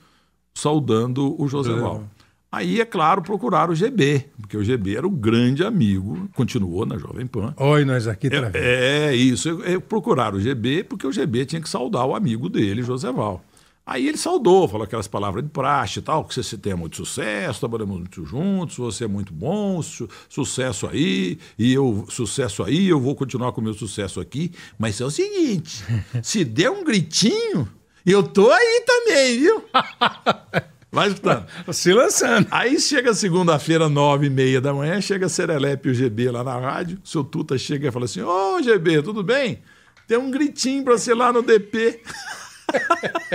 saudando o Joseval. É. Aí, é claro, procuraram o GB, porque o GB era o grande amigo, continuou na Jovem Pan. Oi, nós aqui é, é isso, é, procuraram o GB, porque o GB tinha que saudar o amigo dele, Val. Aí ele saudou, falou aquelas palavras de praxe e tal, que você tem muito sucesso, trabalhamos tá muito juntos, você é muito bom, su sucesso aí, e eu, sucesso aí, eu vou continuar com o meu sucesso aqui. Mas é o seguinte, [laughs] se der um gritinho, eu tô aí também, viu? [laughs] Vai escutando. [laughs] Se lançando. Aí chega segunda-feira, nove e meia da manhã, chega Serelepe e o GB lá na rádio. Seu Tuta chega e fala assim: Ô, oh, GB, tudo bem? Tem um gritinho para ser lá no DP.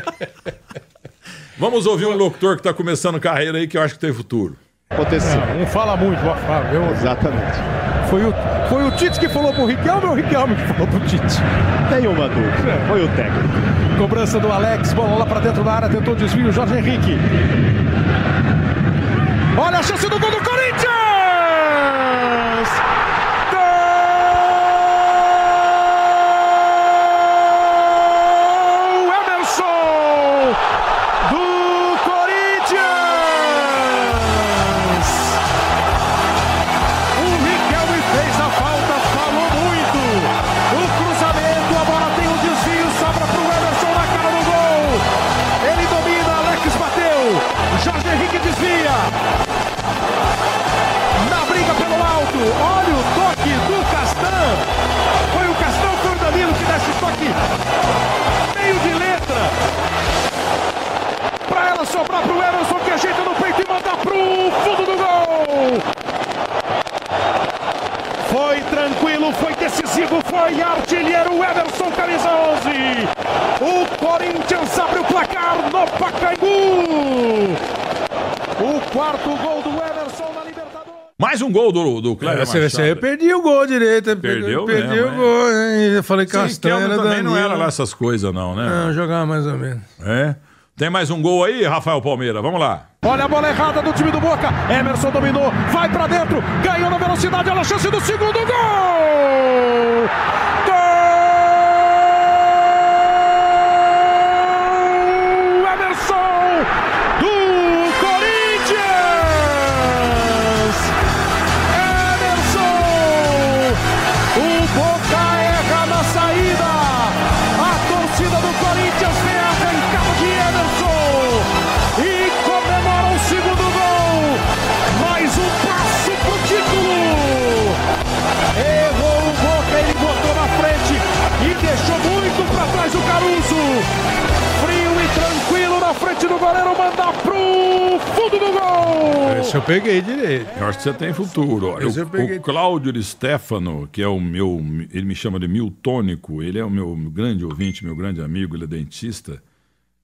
[laughs] Vamos ouvir um locutor que está começando carreira aí que eu acho que tem futuro. Aconteceu. Não, fala muito, Fábio. Eu... Exatamente. Foi o, foi o Tite que falou pro Riquelme ou o Riquelme que falou pro Tite? Tem uma dúvida. É. Foi o técnico. Cobrança do Alex, bola lá para dentro da área, tentou desvio, Jorge Henrique. Olha a chance do gol do gol do, do Cléber é, Machado. Você, eu perdi o gol direito. Perdeu perdeu mesmo, o gol. É. Eu falei Castanha era também não era lá essas coisas não, né? Não, jogava mais ou menos. É? Tem mais um gol aí, Rafael Palmeira. Vamos lá. Olha a bola errada do time do Boca. Emerson dominou, vai para dentro, ganhou na velocidade, olha a chance do segundo gol! Gol! Frio e tranquilo na frente do goleiro, manda pro fundo do gol! Esse eu peguei direito. Eu acho que você tem futuro. Esse eu, eu peguei... O Cláudio de Stefano, que é o meu. Ele me chama de Miltônico, ele é o meu grande ouvinte, meu grande amigo, ele é dentista.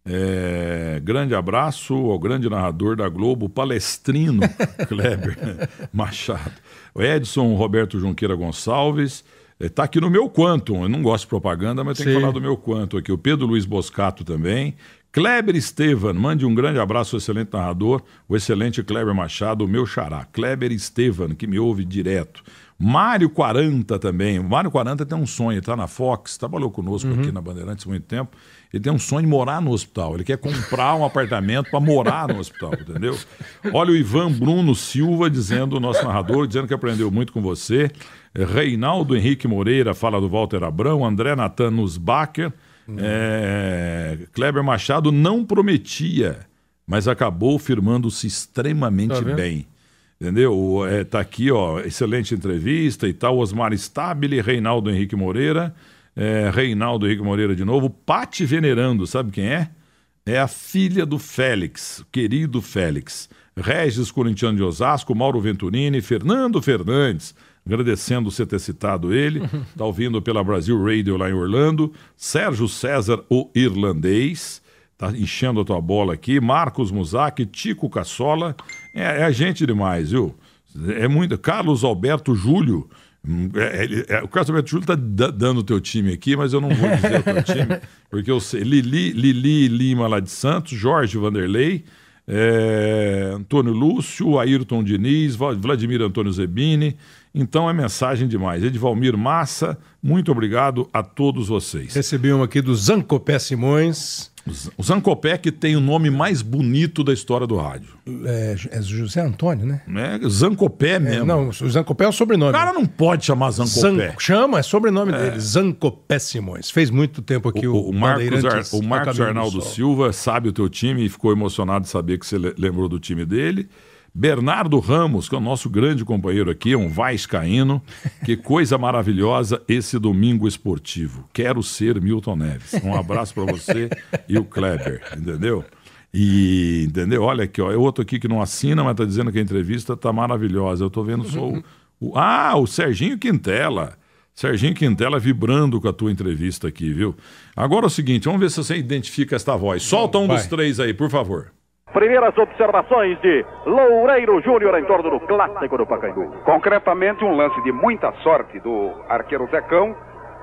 É, grande abraço ao grande narrador da Globo, palestrino [laughs] Kleber Machado. O Edson Roberto Junqueira Gonçalves. Está é, aqui no meu Quantum. Eu não gosto de propaganda, mas tem que falar do meu Quantum aqui. O Pedro Luiz Boscato também. Kleber Estevan, mande um grande abraço ao excelente narrador, o excelente Kleber Machado, o meu xará. Kleber Estevan, que me ouve direto. Mário 40 também. Mário 40 tem um sonho, está na Fox, trabalhou conosco uhum. aqui na Bandeirantes há muito tempo. Ele tem um sonho de morar no hospital. Ele quer comprar um apartamento para morar no hospital, entendeu? Olha o Ivan Bruno Silva dizendo, o nosso narrador, dizendo que aprendeu muito com você. Reinaldo Henrique Moreira fala do Walter Abrão, André Natan Nussbacher, hum. é, Kleber Machado não prometia, mas acabou firmando-se extremamente tá bem. Entendeu? É, tá aqui, ó, excelente entrevista e tal. Osmar Stabile, Reinaldo Henrique Moreira, é, Reinaldo Henrique Moreira de novo, Pati Venerando, sabe quem é? É a filha do Félix, querido Félix. Regis Corintiano de Osasco, Mauro Venturini, Fernando Fernandes, agradecendo você ter citado ele. Está ouvindo pela Brasil Radio lá em Orlando. Sérgio César, o irlandês. Tá enchendo a tua bola aqui. Marcos Muzak, Tico Cassola. É, é gente demais, viu? É muito. Carlos Alberto Júlio. Hum, é, é, o Carlos Alberto Júlio está dando o teu time aqui, mas eu não vou dizer o teu time, [laughs] porque eu sei. Lili, Lili Lima lá de Santos, Jorge Vanderlei, é, Antônio Lúcio, Ayrton Diniz, Vladimir Antônio Zebini, então é mensagem demais. Edvalmir Massa, muito obrigado a todos vocês. Recebi um aqui do Zancopé Simões. O Zancopé que tem o nome mais bonito da história do rádio. É, é José Antônio, né? É, Zancopé é, mesmo. É, não, o Zancopé é o sobrenome. O cara não pode chamar Zancopé. Zan... Chama, é sobrenome é. dele. Zancopé Simões. Fez muito tempo aqui o, o, o Marcos, Ar... o Marcos Arnaldo Silva sabe o teu time e ficou emocionado de saber que você lembrou do time dele. Bernardo Ramos, que é o nosso grande companheiro aqui, um vascaíno. Que coisa maravilhosa esse domingo esportivo. Quero ser Milton Neves. Um abraço para você e o Kleber, entendeu? E entendeu? Olha aqui, ó, é outro aqui que não assina, mas tá dizendo que a entrevista tá maravilhosa. Eu tô vendo só o, o Ah, o Serginho Quintela. Serginho Quintela vibrando com a tua entrevista aqui, viu? Agora é o seguinte, vamos ver se você identifica esta voz. Solta um Vai. dos três aí, por favor. Primeiras observações de Loureiro Júnior em torno do clássico do Pacaembu. Concretamente, um lance de muita sorte do arqueiro Zecão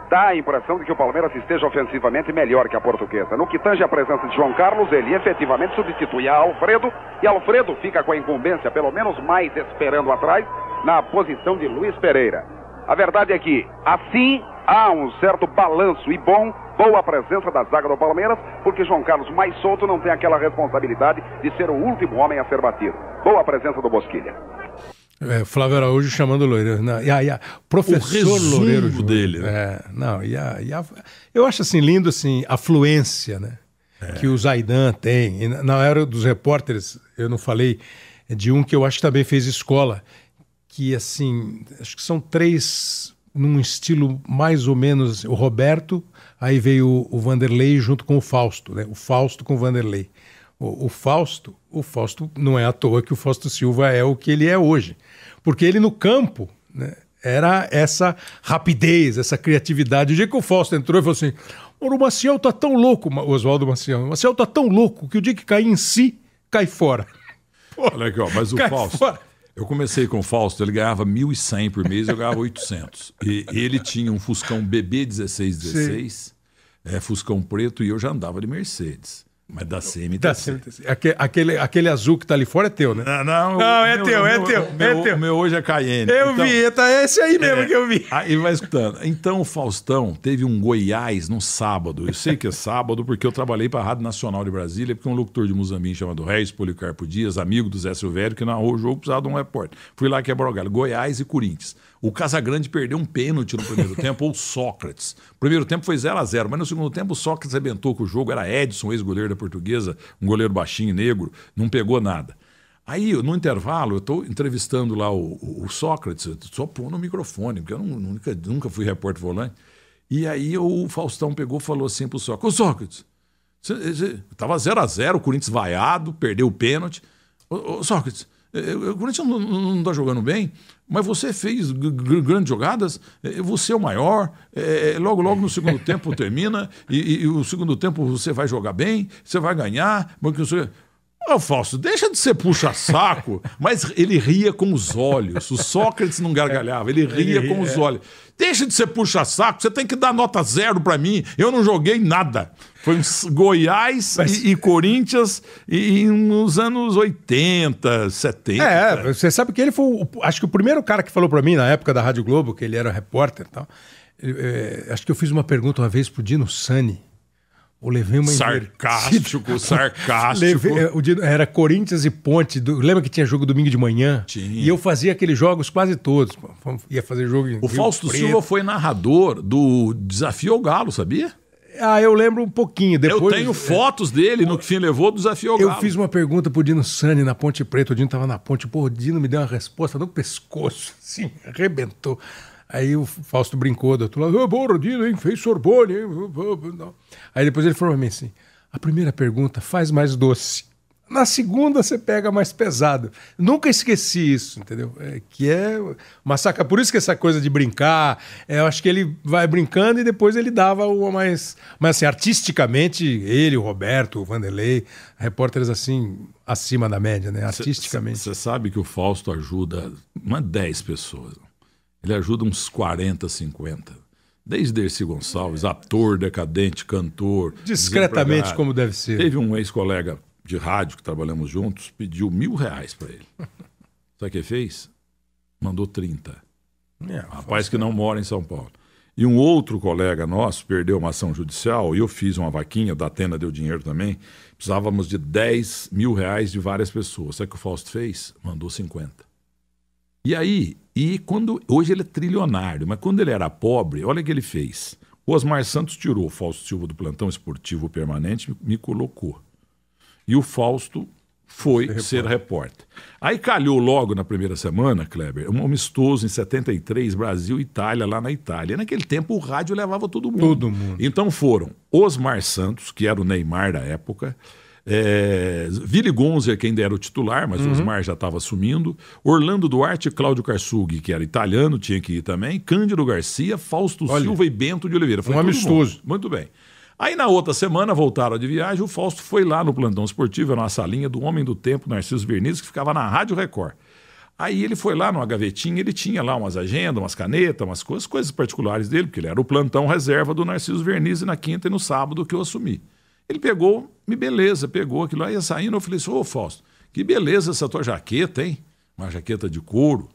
dá a impressão de que o Palmeiras esteja ofensivamente melhor que a portuguesa. No que tange a presença de João Carlos, ele efetivamente substitui a Alfredo e Alfredo fica com a incumbência, pelo menos mais esperando atrás, na posição de Luiz Pereira. A verdade é que, assim, há um certo balanço e bom, boa presença da zaga do Palmeiras, porque João Carlos mais solto não tem aquela responsabilidade de ser o último homem a ser batido. Boa presença do Bosquilha. É, Flávio Araújo chamando o Loureiro. Não, né? e a, e a, professor o Loureiro Júnior. dele. Né? É, não, e a, e a, eu acho assim lindo assim, a fluência né, é. que o Zaidan tem. E na, na era dos repórteres, eu não falei de um que eu acho que também fez escola, que assim, acho que são três num estilo mais ou menos o Roberto, aí veio o Vanderlei junto com o Fausto, né? O Fausto com o Vanderlei. O, o, Fausto, o Fausto não é à toa que o Fausto Silva é o que ele é hoje, porque ele no campo, né, Era essa rapidez, essa criatividade. O dia que o Fausto entrou e falou assim: o Maciel tá tão louco, Oswaldo Maciel, o Maciel tá tão louco que o dia que cair em si, cai fora. Pô, Olha aqui, ó, mas o Fausto. Fora. Eu comecei com o Fausto, ele ganhava 1.100 por mês, eu ganhava 800. E ele tinha um Fuscão BB 1616, é, Fuscão preto, e eu já andava de Mercedes. Mas da CMTC. Da CMTC. Aquele, aquele, aquele azul que tá ali fora é teu, né? Não, não, não é, meu, teu, é meu, é teu, meu, é teu. O meu hoje é Cayenne. Eu então, vi, tá é esse aí mesmo é, que eu vi. Aí vai escutando. Então o Faustão teve um Goiás no sábado. Eu sei que é sábado porque eu trabalhei para a Rádio Nacional de Brasília, porque um locutor de Muzambinho chamado Reis Policarpo Dias, amigo do Zé Silvério, que narrou o jogo, precisava de um repórter. Fui lá quebrar o galho. Goiás e Corinthians. O Casagrande perdeu um pênalti no primeiro tempo, ou Sócrates. O primeiro tempo foi 0 a 0 mas no segundo tempo o Sócrates arrebentou com o jogo. Era Edson, ex-goleiro da portuguesa, um goleiro baixinho, negro, não pegou nada. Aí, no intervalo, eu estou entrevistando lá o, o, o Sócrates, só pôr no microfone, porque eu não, nunca, nunca fui repórter volante. E aí o Faustão pegou e falou assim o Sócrates: Ô Sócrates, estava 0 a 0 o Corinthians vaiado, perdeu o pênalti. Ô, ô Sócrates, o Corinthians não, está jogando bem? mas você fez grandes jogadas, é, é, você é o maior, é, é logo, logo no segundo [laughs] tempo termina, e, e, e, o segundo tempo você vai jogar bem, você vai ganhar, porque você, ah, Fausto, deixa de ser puxa-saco. [laughs] Mas ele ria com os olhos. O Sócrates não gargalhava, ele ria ele com os é. olhos. Deixa de ser puxa-saco, você tem que dar nota zero para mim. Eu não joguei nada. Foi Goiás Mas... e, e, Corinthians e, e, nos anos 80, 70. É, você sabe que ele foi, o, acho que o primeiro cara que falou para mim na época da Rádio Globo, que ele era repórter e tal. é, acho que eu fiz uma pergunta uma vez pro Dino Sani. Eu levei uma sarcástico, sarcástico. Levei, é, era Corinthians e Ponte. Do, lembra que tinha jogo domingo de manhã? Tinha. E eu fazia aqueles jogos quase todos. Ia fazer jogo em O Rio Fausto Preto. Silva foi narrador do Desafio ao Galo, sabia? Ah, eu lembro um pouquinho. Depois, eu tenho é, fotos dele no que fim levou do desafio ao Eu fiz uma pergunta pro Dino Sani na Ponte Preta. O Dino tava na ponte. Pô, o Dino me deu uma resposta no pescoço. [laughs] Assim, arrebentou. Aí o Fausto brincou do outro lado, oh, bom, hein? fez Sorbonne. Hein? Aí depois ele falou pra mim assim: a primeira pergunta faz mais doce. Na segunda você pega mais pesado. Nunca esqueci isso, entendeu? É, que é uma saca. Por isso que essa coisa de brincar, é, eu acho que ele vai brincando e depois ele dava uma mais. Mas assim, artisticamente, ele, o Roberto, o Vanderlei, repórteres assim, acima da média, né? Artisticamente. Você sabe que o Fausto ajuda umas 10 é pessoas. Ele ajuda uns 40, 50. Desde Dercy Gonçalves, é. ator decadente, cantor. Discretamente, como deve ser. Teve um ex-colega de rádio que trabalhamos juntos, pediu mil reais para ele. [laughs] Sabe o que fez? Mandou 30. É, Rapaz que não mora em São Paulo. E um outro colega nosso perdeu uma ação judicial e eu fiz uma vaquinha, da Atena deu dinheiro também. Precisávamos de 10 mil reais de várias pessoas. Sabe o que o Fausto fez? Mandou 50. E aí, e quando hoje ele é trilionário, mas quando ele era pobre, olha o que ele fez. O Osmar Santos tirou o Fausto Silva do plantão esportivo permanente, me colocou. E o Fausto foi ser, ser repórter. repórter. Aí calhou logo na primeira semana, Kleber, um amistoso em 73, Brasil Itália, lá na Itália. Naquele tempo o rádio levava todo mundo. Todo mundo. Então foram Osmar Santos, que era o Neymar da época, é, Vili Gonzer, quem era o titular, mas uhum. Osmar já estava assumindo. Orlando Duarte e Cláudio Karsug, que era italiano, tinha que ir também. Cândido Garcia, Fausto Olha, Silva e Bento de Oliveira. Foi um amistoso. Muito bem. Aí na outra semana voltaram de viagem, o Fausto foi lá no plantão esportivo, na salinha do Homem do Tempo, Narciso Verniz, que ficava na Rádio Record. Aí ele foi lá numa gavetinha, ele tinha lá umas agendas, umas canetas, umas coisas, coisas particulares dele, porque ele era o plantão reserva do Narciso Vernizzi na quinta e no sábado que eu assumi. Ele pegou, me beleza, pegou aquilo lá, ia saindo, eu falei assim, ô oh, Fausto, que beleza essa tua jaqueta, hein? Uma jaqueta de couro.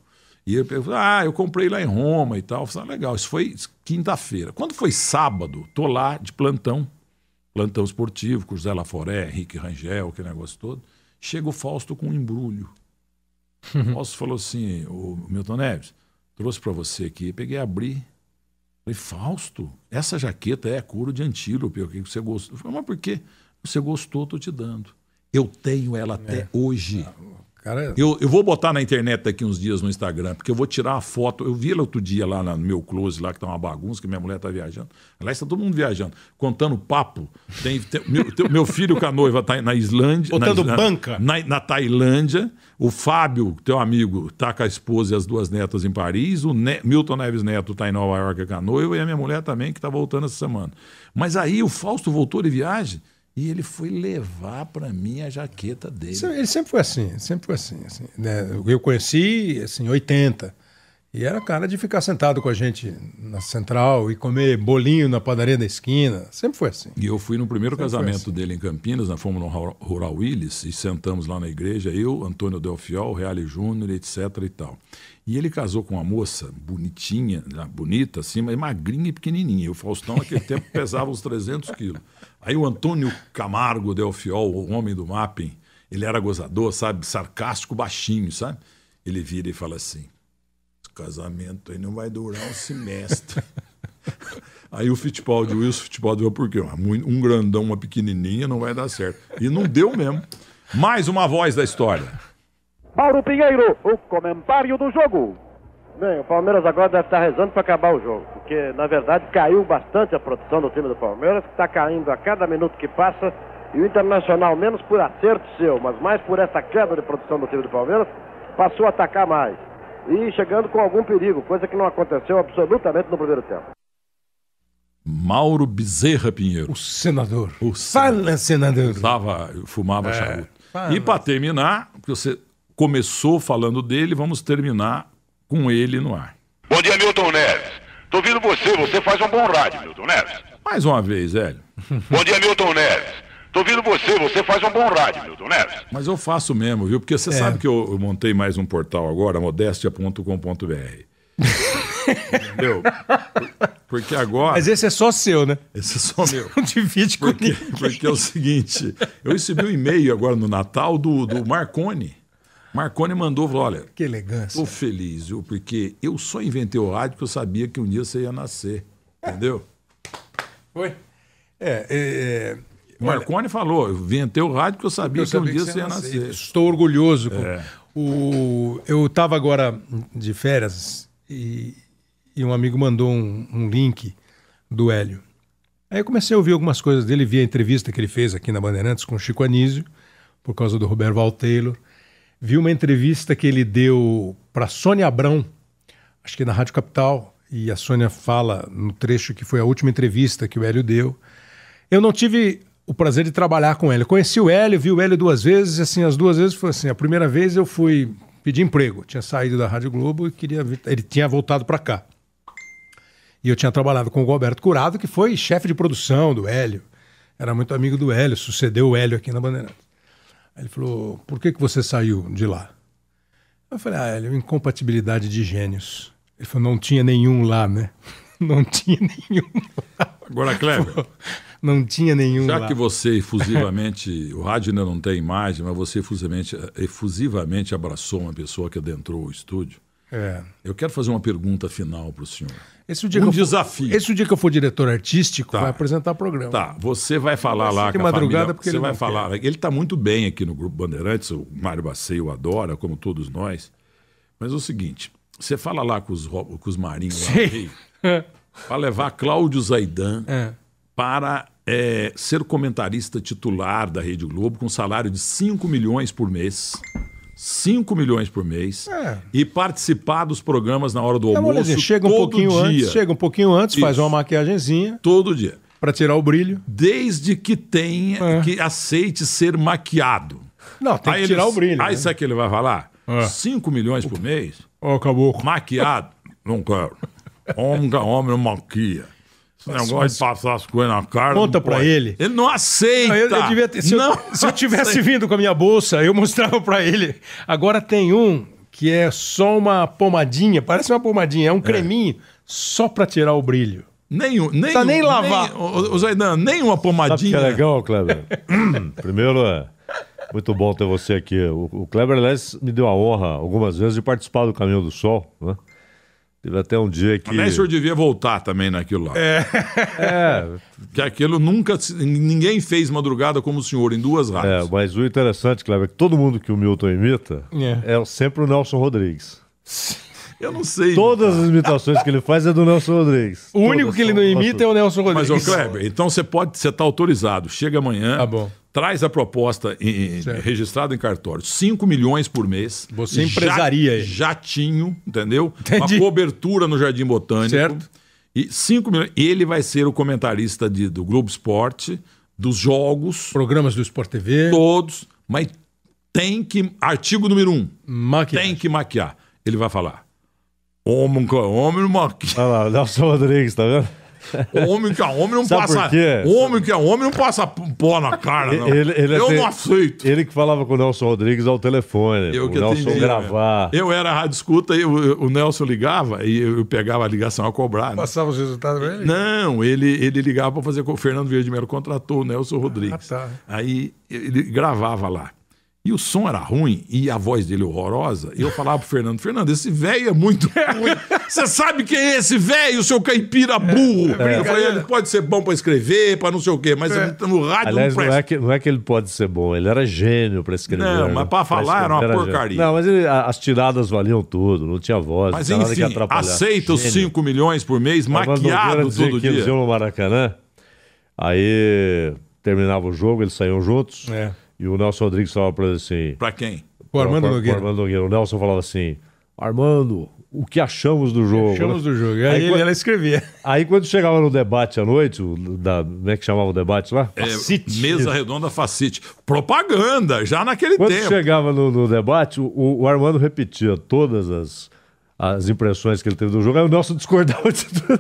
E ele perguntou, ah, eu comprei lá em Roma e tal. Eu falei, ah, legal, isso foi quinta-feira. Quando foi sábado, tô lá de plantão, plantão esportivo, com José Laforé, Henrique Rangel, aquele negócio todo. Chega o Fausto com um embrulho. [laughs] O Fausto falou assim, o Milton Neves, trouxe para você aqui, peguei, abri, Falei, Fausto, essa jaqueta é couro de antílope, o que você gostou? Eu falei, mas por quê? Você gostou, estou te dando. Eu tenho ela é. até é. hoje. Ah, Cara... É- eu, eu vou botar na internet daqui uns dias no Instagram, porque eu vou tirar a foto. Eu vi ela outro dia lá no meu close, lá que tá uma bagunça, que minha mulher tá viajando. Aliás, está todo mundo viajando, contando papo. Tem, tem meu, tem, meu filho com a noiva tá na Islândia. Botando na, banca. Na, na Tailândia. O Fábio, teu amigo, tá com a esposa e as duas netas em Paris. O ne Milton Neves Neto tá em Nova York com a noiva. E a minha mulher também, que tá voltando essa semana. Mas aí o Fausto voltou de viagem. E ele foi levar para mim a jaqueta dele. Ele sempre foi assim, sempre foi assim. assim né? Eu conheci, assim, 80. E era cara de ficar sentado com a gente na central e comer bolinho na padaria da esquina. Sempre foi assim. E eu fui no primeiro Sempre casamento assim. dele em Campinas, na Fórmula Rural Willis, e sentamos lá na igreja, eu, Antônio Delfiol, Reale Júnior, etc e tal. E ele casou com uma moça bonitinha, né, bonita assim, mas magrinha e pequenininha. E o Faustão, naquele tempo, [laughs] pesava uns 300 quilos. Aí o Antônio Camargo Delfiol, o homem do mapping, ele era gozador, sabe? Sarcástico, baixinho, sabe? Ele vira e fala assim casamento aí não vai durar um semestre. [laughs] Aí o Fittipaldi, o Wilson de veio por quê? Um grandão, uma pequenininha, não vai dar certo. E não deu mesmo. Mais uma voz da história. Mauro Pinheiro, o comentário do jogo. Bem, o Palmeiras agora deve estar rezando para acabar o jogo, porque na verdade caiu bastante a produção do time do Palmeiras, que está caindo a cada minuto que passa. E o Internacional, menos por acerto seu, mas mais por essa queda de produção do time do Palmeiras, passou a atacar mais e chegando com algum perigo, coisa que não aconteceu absolutamente no primeiro tempo. Mauro Bezerra Pinheiro. O senador. O senador. Fala, senador. Tava, fumava é. charuto. Fala. E para terminar, porque você começou falando dele, vamos terminar com ele no ar. Bom dia, Milton Neves. Tô ouvindo você, você faz um bom rádio, Milton Neves. Mais uma vez, Hélio. bom dia, Milton Neves. Tô ouvindo você, você faz um bom rádio, Milton Neves. Mas eu faço mesmo, viu? Porque você é. sabe que eu, eu, montei mais um portal agora, modestia.com.br. Entendeu? Porque agora. Mas esse é só seu, né? Esse é só meu. [laughs] Não divide com porque, ninguém. Porque é o seguinte: eu recebi um e-mail agora no Natal do, do Marconi. Marconi mandou, falou, olha... Que elegância. Tô feliz, viu? Porque eu só inventei o rádio porque eu sabia que um dia você ia nascer. Entendeu? Foi. É, é, é Marconi falou, eu vim até o rádio porque eu sabia, eu que sabia um dia que você ia nascer. nascer. Estou orgulhoso. É. O, eu estava agora de férias e, e um amigo mandou um, um, link do Hélio. Aí eu comecei a ouvir algumas coisas dele, vi a entrevista que ele fez aqui na Bandeirantes com o Chico Anísio, por causa do Roberto Valteiro. Vi uma entrevista que ele deu para Sônia Abrão, acho que na Rádio Capital, e a Sônia fala no trecho que foi a última entrevista que o Hélio deu. Eu não tive o prazer de trabalhar com ele. Conheci o Hélio, vi o Hélio duas vezes, assim, as duas vezes foi assim, a primeira vez eu fui pedir emprego, tinha saído da Rádio Globo e queria ele tinha voltado para cá. E eu tinha trabalhado com o Roberto Curado, que foi chefe de produção do Hélio. Era muito amigo do Hélio, sucedeu o Hélio aqui na Bandeirantes. Aí ele falou: "Por que que você saiu de lá?" Eu falei: "Ah, Hélio, incompatibilidade de gênios." Ele falou: "Não tinha nenhum lá, né?" [laughs] Não tinha nenhum. Lá. Agora, Cleber, não tinha nenhum. Já lá. que você efusivamente, [laughs] o rádio ainda não tem imagem, mas você efusivamente, efusivamente abraçou uma pessoa que adentrou o estúdio. É. Eu quero fazer uma pergunta final para o senhor. Esse dia um que eu desafio. For, esse dia que eu for diretor artístico, tá. vai apresentar o programa. Tá, você vai falar lá com a madrugada família, porque você vai falar. Quer. Ele está muito bem aqui no Grupo Bandeirantes, o Mário Baceio adora, como todos nós. Mas é o seguinte, você fala lá com os, com os marinhos Sim. lá, para levar Cláudio Zaidan, é para é, ser comentarista titular da Rede Globo com salário de 5 milhões por mês. 5 milhões por mês é. e participar dos programas na hora do é, almoço. Dizer, chega um pouquinho dia. antes, chega um pouquinho antes, Isso. faz uma maquiagemzinha. Todo dia. Para tirar o brilho. Desde que tenha, é. que aceite ser maquiado. Não, tem aí que tirar o brilho. Aí né? sabe o que ele vai falar? 5 é. milhões por mês? Ó, oh, acabou. Maquiado? não quero. [laughs] Homem homem não maquia. Esse negócio mas... de passar as coisas na cara. Conta pra ele. Ele não aceita. Eu, eu devia ter, se, não, eu, se eu tivesse vindo com a minha bolsa, eu mostrava pra ele. Agora tem um que é só uma pomadinha, parece uma pomadinha, é um é. creminho, só pra tirar o brilho. Nenhum, nem nem lavar. Nem, o, o Zaidan, nem uma pomadinha. Sabe que é legal, Kleber? Hum, primeiro, é muito bom ter você aqui. O, o Kleber, aliás, me deu a honra algumas vezes de participar do Caminho do Sol, né? Teve até um dia que. Aliás, o senhor devia voltar também naquilo lá. É. é. Que aquilo nunca. Ninguém fez madrugada como o senhor em duas é, rádios. É, mas o interessante, Cleber, é que todo mundo que o Milton imita é, é sempre o Nelson Rodrigues. [laughs] Eu não sei. Todas as imitações que ele faz é do Nelson Rodrigues. O Todas único que ele não imita é o Nelson Rodrigues. Mas, ô Kleber, então você pode, você tá autorizado. Chega amanhã. Tá bom traz a proposta em, registrada em cartório, 5 milhões por mês. Você empresaria aí. Jatinho, entendeu? Entendi. Uma cobertura no Jardim Botânico. Certo. E 5 milhões. Ele vai ser o comentarista de, do Globo Esporte, dos jogos. Programas do Sport TV. Todos. Mas tem que. Artigo número 1. Um, tem que maquiar. Ele vai falar. Homem, homem, maquiagem. Olha lá, Nelson Rodrigues, tá vendo? Homem que é homem não [laughs] Sabe passa. Homem que é homem não passa pó na cara, não. Ele, ele eu assim, não aceito. Ele que falava com o Nelson Rodrigues ao telefone. Eu o que Nelson atendia, gravar. Eu era rádio escuta e o Nelson ligava e eu pegava a ligação a cobrar. Né? Passava os resultados pra ele? Não, ele, ele ligava para fazer. O Fernando Verde Melo contratou o Nelson Rodrigues. Ah, tá. Aí ele gravava lá. E o som era ruim e a voz dele horrorosa. E eu falava pro Fernando: Fernando, esse velho é muito ruim. Você sabe quem é esse velho, seu caipira burro? É, é eu falei: ele pode ser bom para escrever, para não sei o quê, mas é. no rádio Aliás, não, não, é que, não é que ele pode ser bom, ele era gênio para escrever. Não, mas para falar era uma porcaria. Não, mas ele, as tiradas valiam tudo, não tinha voz. Mas não enfim, aceita os 5 milhões por mês, mas maquiado todo dia. no Maracanã, aí terminava o jogo, eles saíam juntos. É. E o Nelson Rodrigues falava para ele assim. Para quem? Armando pra, Nogueira. Armando Nogueira. O Nelson falava assim: Armando, o que achamos do jogo? Achamos do jogo. Aí, aí ele, quando, ela escrevia. Aí quando chegava no debate à noite, da, como é né, que chamava o debate lá? É, facite. Mesa redonda facite. Propaganda, já naquele quando tempo. Quando chegava no, no debate, o, o, Armando repetia todas as, as impressões que ele teve do jogo. Aí o Nelson discordava de tudo.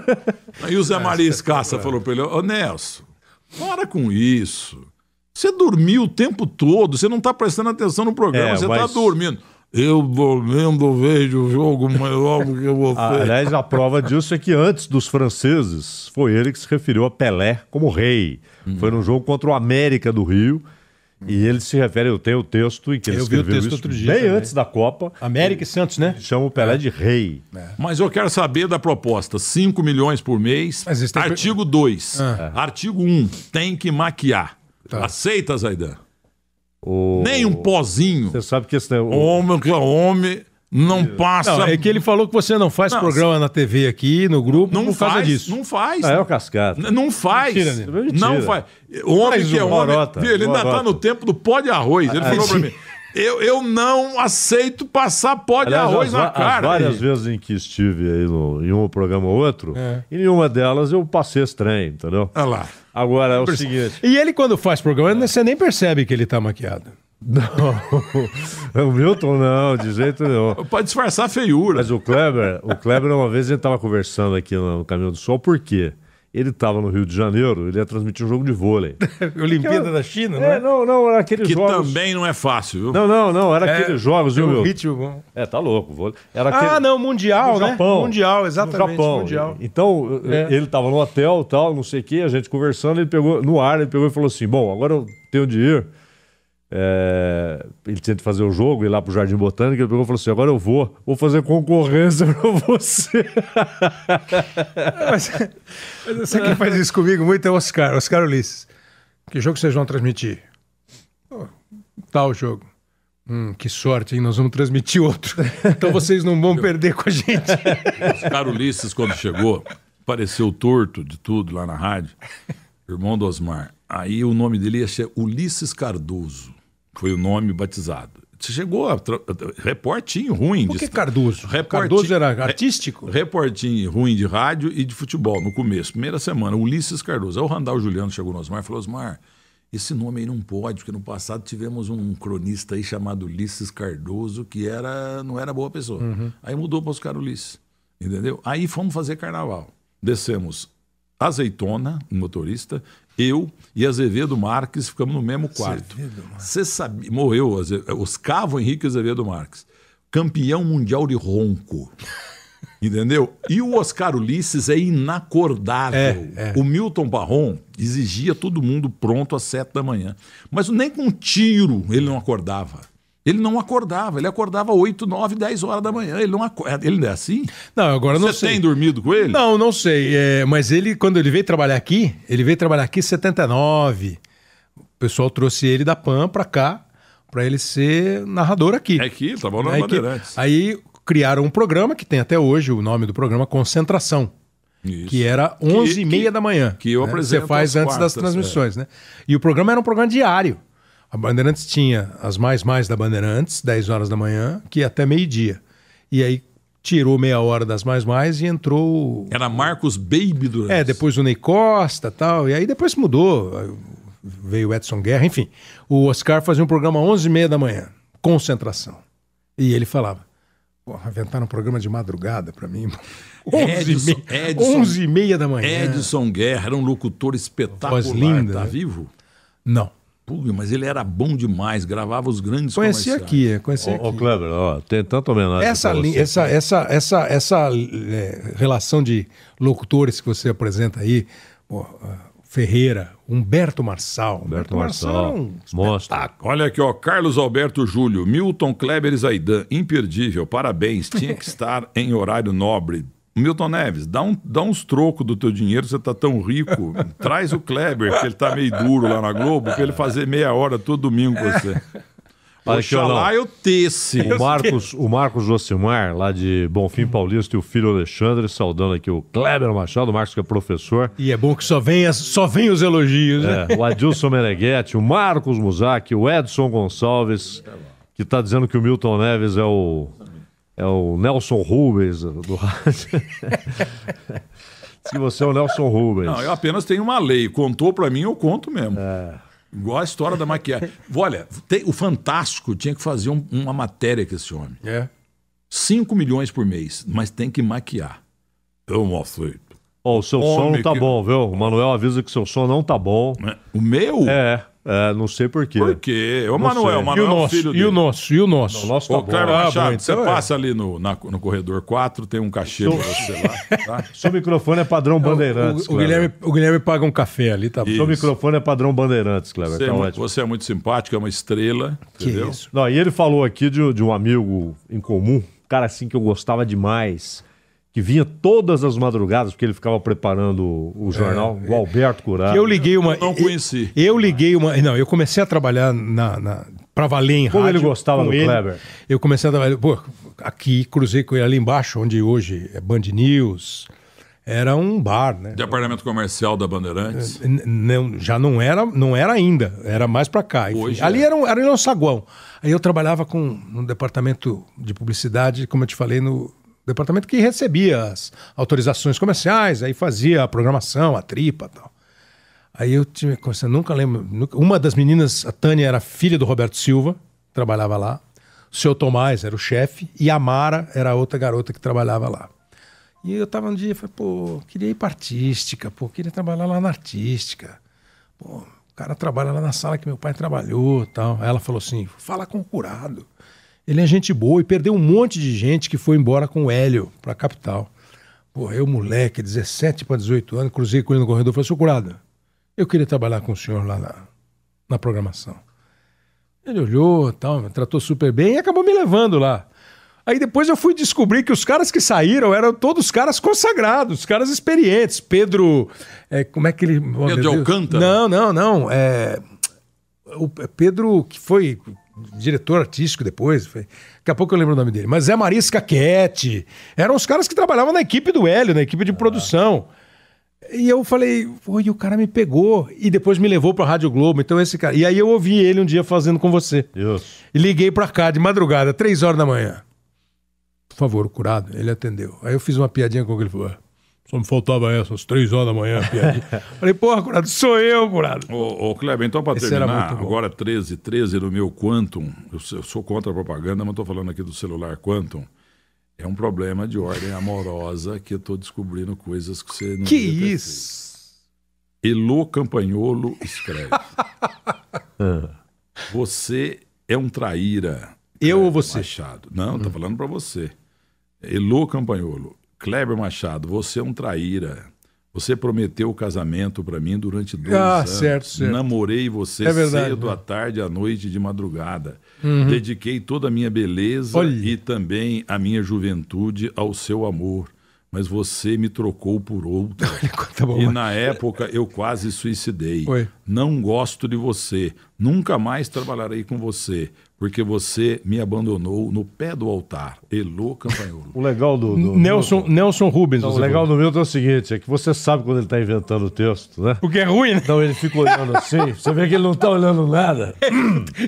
Aí o Zé é, Maria é Escaça falou pra ele, ô Nelson, para com isso. Você dormiu o tempo todo, você não está prestando atenção no programa, é, você está mas... dormindo. Eu dormindo vejo o jogo melhor do que você. [laughs] Ah, aliás, a prova disso é que antes dos franceses, foi ele que se referiu a Pelé como rei. Hum. Foi num jogo contra o América do Rio. E ele se refere, eu tenho o texto em que ele eu escreveu vi o texto isso outro dia bem também. antes da Copa. América e Santos, né? Chama o Pelé é. de rei. É. Mas eu quero saber da proposta. 5 milhões por mês. Artigo 2. Tem... Ah. Artigo 1. Um, tem que maquiar. Tá. Aceita, Zaidan? O... Nem um pozinho. Você sabe que esse é o... Homem que é homem não passa. Não, é que ele falou que você não faz não, programa se... na TV aqui, no grupo, não por faz, causa disso. Não faz. Ah, é o cascata. não faz. É mentira, mentira. Não faz. O homem faz que é homem. Marota, ele ainda está no tempo do pó de arroz. Ele ah, falou para mim. Eu, eu não aceito passar pó de Aliás, arroz as, na cara. As várias vezes em que estive aí no, em um programa ou outro, é. em nenhuma delas eu passei esse trem, entendeu? Olha lá. Agora é o seguinte. E ele, quando faz programa, você nem percebe que ele tá maquiado. Não, [laughs] o Milton não, de jeito nenhum. Pode disfarçar a feiura. Mas o Kleber, o Kleber, uma vez a gente tava conversando aqui no Caminho do Sol, por quê? ele estava no Rio de Janeiro, ele ia transmitir um jogo de vôlei. [laughs] Olimpíada era, da China, é, né? Não, não, era aqueles que jogos. Que também não é fácil, viu? Não, não, não, era é, aqueles jogos, viu, meu? ritmo É, tá louco. Vôlei. Era ah, aquele... Ah, não, Mundial, no né? Japão. Mundial, exatamente. No Japão. Mundial. Então, é. Eh, ele estava no hotel tal, não sei o quê, a gente conversando, ele pegou, no ar, ele pegou e falou assim: bom, agora eu tenho de ir. É, ele tinha fazer o jogo, ir lá pro Jardim Botânico, ele pegou e falou assim: agora eu vou, vou fazer concorrência [laughs] pra você. mas, você que quem faz isso comigo muito é o Oscar, Oscar Ulisses. Que jogo vocês vão transmitir? tal jogo. Hum, que sorte, hein? Nós vamos transmitir outro. [laughs] Então vocês não vão perder com a gente. Oscar Ulisses, quando chegou, pareceu torto de tudo lá na rádio, irmão do Osmar. Aí o nome dele ia ser Ulisses Cardoso. Foi o nome batizado. Chegou a, reportinho ruim. Por que de, Cardoso? Cardoso era artístico? Re, reportinho ruim de rádio e de futebol no começo. Primeira semana, Ulisses Cardoso. Aí o Randall Juliano chegou no Osmar e falou, Osmar, esse nome aí não pode, porque no passado tivemos um cronista aí chamado Ulisses Cardoso, que era, não era boa pessoa. Uhum. Aí mudou para Oscar Ulisses, entendeu? Aí fomos fazer carnaval. Descemos Azeitona, um motorista, eu e Azevedo Marques ficamos no mesmo quarto. Você sabia, morreu Oscavo Henrique Azevedo Marques, campeão mundial de ronco. [laughs] Entendeu? E o Oscar Ulisses é inacordável. É, é. O Milton Barron exigia todo mundo pronto às sete da manhã. Mas nem com um tiro ele não acordava. Ele não acordava, ele acordava 8, 9, 10 horas da manhã. Ele não acorda. É, ele não é assim? Não, agora não Você sei. Você tem dormido com ele? Não, não sei. É, mas ele, quando ele veio trabalhar aqui, ele veio trabalhar aqui em 79. O pessoal trouxe ele da PAN para cá, para ele ser narrador aqui. É aqui, tá trabalhou na Bandeirantes. Aí criaram um programa que tem até hoje o nome do programa Concentração. Isso. Que era 11 que, e meia que, da manhã. Que eu né? apresento. Você faz antes quartas, das é. transmissões, é. né? E o programa era um programa diário. A Bandeirantes tinha as mais mais da Bandeirantes, 10 horas da manhã, que ia até meio-dia. E aí tirou meia hora das mais mais e entrou. Era Marcos Baby durante É, depois o Ney Costa tal. E aí depois mudou. Veio o Edson Guerra, enfim. O Oscar fazia um programa às 11h30 da manhã, concentração. E ele falava: inventaram um programa de madrugada para mim. 11 [laughs] e meia da manhã. Edson Guerra era um locutor espetacular. Voz linda, tá né? vivo? Não mas ele era bom demais, gravava os grandes conhecia aqui, conhecia aqui. Ô, Kleber, ó, tem tanta homenagem essa, você. essa, essa, essa, essa é, relação de locutores que você apresenta aí, pô, ah, Ferreira, Humberto Marçal. Humberto, Humberto Marçal, Marçal um Olha aqui, ó, Carlos Alberto Júlio, Milton Kleber Zaidan, imperdível, parabéns, tinha que [laughs] estar em horário nobre, Milton Neves, dá, um, dá uns trocos do teu dinheiro, você tá tão rico. [laughs] Traz o Kleber, que ele tá meio duro lá na Globo, pra ele fazer meia hora todo domingo com você. Oxalá eu tesse. O Marcos, o Marcos Josimar, lá de Bonfim uhum. Paulista, e o filho Alexandre, saudando aqui o Kleber Machado, o Marcos que é professor. E é bom que só vem, as, só vem os elogios. Né? É, o Adilson Meneghetti, o Marcos Musac, o Edson Gonçalves, tá que está dizendo que o Milton Neves é o é o Nelson Rubens do rádio. [laughs] Diz que você é o Nelson Rubens. Não, eu apenas tenho uma lei. Contou para mim, eu conto mesmo. É. Igual a história da maquiagem. Olha, tem, o Fantástico tinha que fazer um, uma matéria com esse homem. É. 5 milhões por mês, mas tem que maquiar. Eu não aceito. Oh, o seu homem som não tá que... bom, viu? O Manuel avisa que seu som não tá bom. É. O meu? É. É, não sei porquê. Por quê? O Manuel, o Manuel e o é nosso, é filho e dele. E o nosso, e o nosso. O nosso tá bom. Tá Machado, ah, você então passa é. ali no, na, no corredor 4, tem um cachê pra você lá. Tá? [laughs] Seu microfone é padrão Bandeirantes, o, o, o Guilherme, o Guilherme paga um café ali, tá bom? Seu microfone é padrão Bandeirantes, Cleber. Você, tá é, você é muito simpático, é uma estrela, que entendeu? Isso? Não, e ele falou aqui de, de um amigo em comum, cara assim que eu gostava demais que vinha todas as madrugadas, porque ele ficava preparando o é, jornal, é, o Alberto Curado. Eu liguei uma. Eu não conheci. Eu, liguei uma. Não, eu comecei a trabalhar na. na pra valer em Como rádio, ele gostava do ele, Kleber. Eu comecei a trabalhar. Pô, aqui cruzei com ele ali embaixo, onde hoje é Band News. Era um bar, né? Departamento comercial da Bandeirantes. Não, já não era, não era ainda, era mais para cá. Hoje ali é. era um, era um saguão. Aí eu trabalhava com no departamento de publicidade, como eu te falei, no, departamento que recebia as autorizações comerciais, aí fazia a programação, a tripa e tal. Aí eu tive, você nunca lembro. uma das meninas, a Tânia, era filha do Roberto Silva, trabalhava lá. O seu Tomás era o chefe e a Mara era a outra garota que trabalhava lá. E eu tava um dia, falei, pô, queria ir pra artística, pô, queria trabalhar lá na artística. Pô, o cara trabalha lá na sala que meu pai trabalhou tal. Aí ela falou assim: fala com o curado. Ele é gente boa e perdeu um monte de gente que foi embora com o Hélio para a capital. Porra, eu, moleque, 17 para 18 anos, cruzei com ele no corredor e falei: Seu curado, eu queria trabalhar com o senhor lá na, na programação. Ele olhou, tal, me tratou super bem e acabou me levando lá. Aí depois eu fui descobrir que os caras que saíram eram todos caras consagrados, caras experientes. Pedro. É, como é que ele. Oh, Pedro Pedro Alcântara? Não, não, não. É, o Pedro, que foi diretor artístico depois. Foi... Daqui a pouco eu lembro o nome dele. Mas é Marisca Cat. Eram os caras que trabalhavam na equipe do Hélio, na equipe de ah. produção. E eu falei, oi o cara me pegou e depois me levou para Rádio Globo. Então esse cara. E aí eu ouvi ele um dia fazendo com você. Isso. E liguei para cá de madrugada, três horas da manhã. Por favor, o curado. Ele atendeu. Aí eu fiz uma piadinha com ele. Ele falou: só me faltava essas três horas da manhã, [laughs] Falei, porra, curado, sou eu, curado. Ô, ô Kleber, então para terminar, agora 13, 13 no meu Quantum, eu, eu sou contra a propaganda, mas estou falando aqui do celular Quantum. É um problema de ordem amorosa que eu estou descobrindo coisas que você não Que isso! Elô Campanholo escreve. [laughs] Ah. você é um traíra. Eu ou você? Machado. Não, estou hum. falando para você. Elô Campanholo. Kleber Machado, você é um traíra. Você prometeu o casamento para mim durante dois ah, anos. Certo, certo. Namorei você é verdade, cedo, né? à tarde, à noite, de madrugada. Uhum. Dediquei toda a minha beleza Olha. e também a minha juventude ao seu amor. Mas você me trocou por outro. [laughs] e na época eu quase suicidei. Oi. Não gosto de você, Nunca mais trabalharei com você, porque você me abandonou no pé do altar. Elô Campanholo. O legal do. do Nelson, do... Nelson Rubens. o legal do Milton é o seguinte: é que você sabe quando ele está inventando o texto, né? Porque é ruim, né? Então ele fica olhando assim, você vê que ele não está olhando nada. [laughs]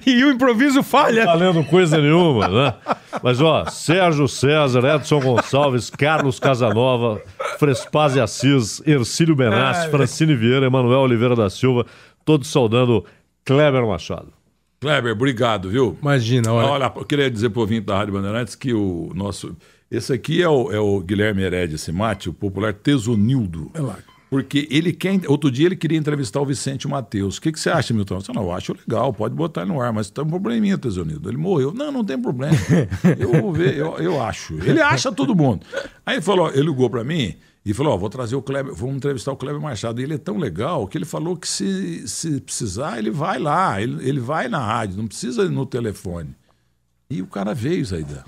e o improviso falha. Não tá lendo coisa nenhuma, né? Mas, ó, Sérgio César, Edson Gonçalves, Carlos Casanova, Frespaz Assis, Ercílio Benassi, Francine Vieira, Emanuel Oliveira da Silva, todos saudando Kleber Machado. Kleber, obrigado, viu? Imagina, olha. Olha, eu queria dizer para o ouvinte da Rádio Bandeirantes que o nosso. Esse aqui é o, é o Guilherme Heredia Simati, o popular Tesonildo. É lá. Porque ele quer. Outro dia ele queria entrevistar o Vicente Matheus. O que, que você acha, Milton? Eu disse, não, eu acho legal, pode botar no ar, mas tem um probleminha, Tesonildo. Ele morreu. Não, não tem problema. Eu vou ver, eu, eu acho. Ele acha todo mundo. Aí ele falou, ele ligou para mim e falou: vou trazer o Kleber, vamos entrevistar o Kleber Machado. E ele é tão legal que ele falou que se, se precisar, ele vai lá, ele, ele vai na rádio, não precisa ir no telefone. E o cara veio, Zaidan.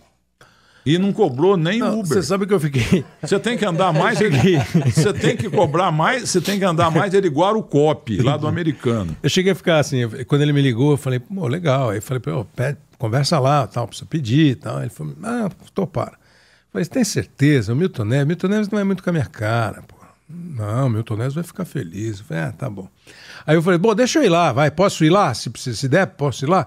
E não cobrou nem não, Uber. Você sabe que eu fiquei. Você tem que andar mais. [laughs] Ele... Você tem que cobrar mais. Você tem que andar mais. Ele igual o COP, lá do americano. Eu cheguei a ficar assim. Eu, quando ele me ligou, eu falei, pô, legal. Aí eu falei, pô, pede, conversa lá, tal, precisa pedir tal. Ele falou, ah, tô para. Mas tem certeza, o Milton Neves, Milton Neves não é muito com a minha cara, pô. Não, Milton Neves vai ficar feliz. Eu falei, ah, tá bom. Aí eu falei, bom, deixa eu ir lá, vai, posso ir lá? Se, se der, posso ir lá?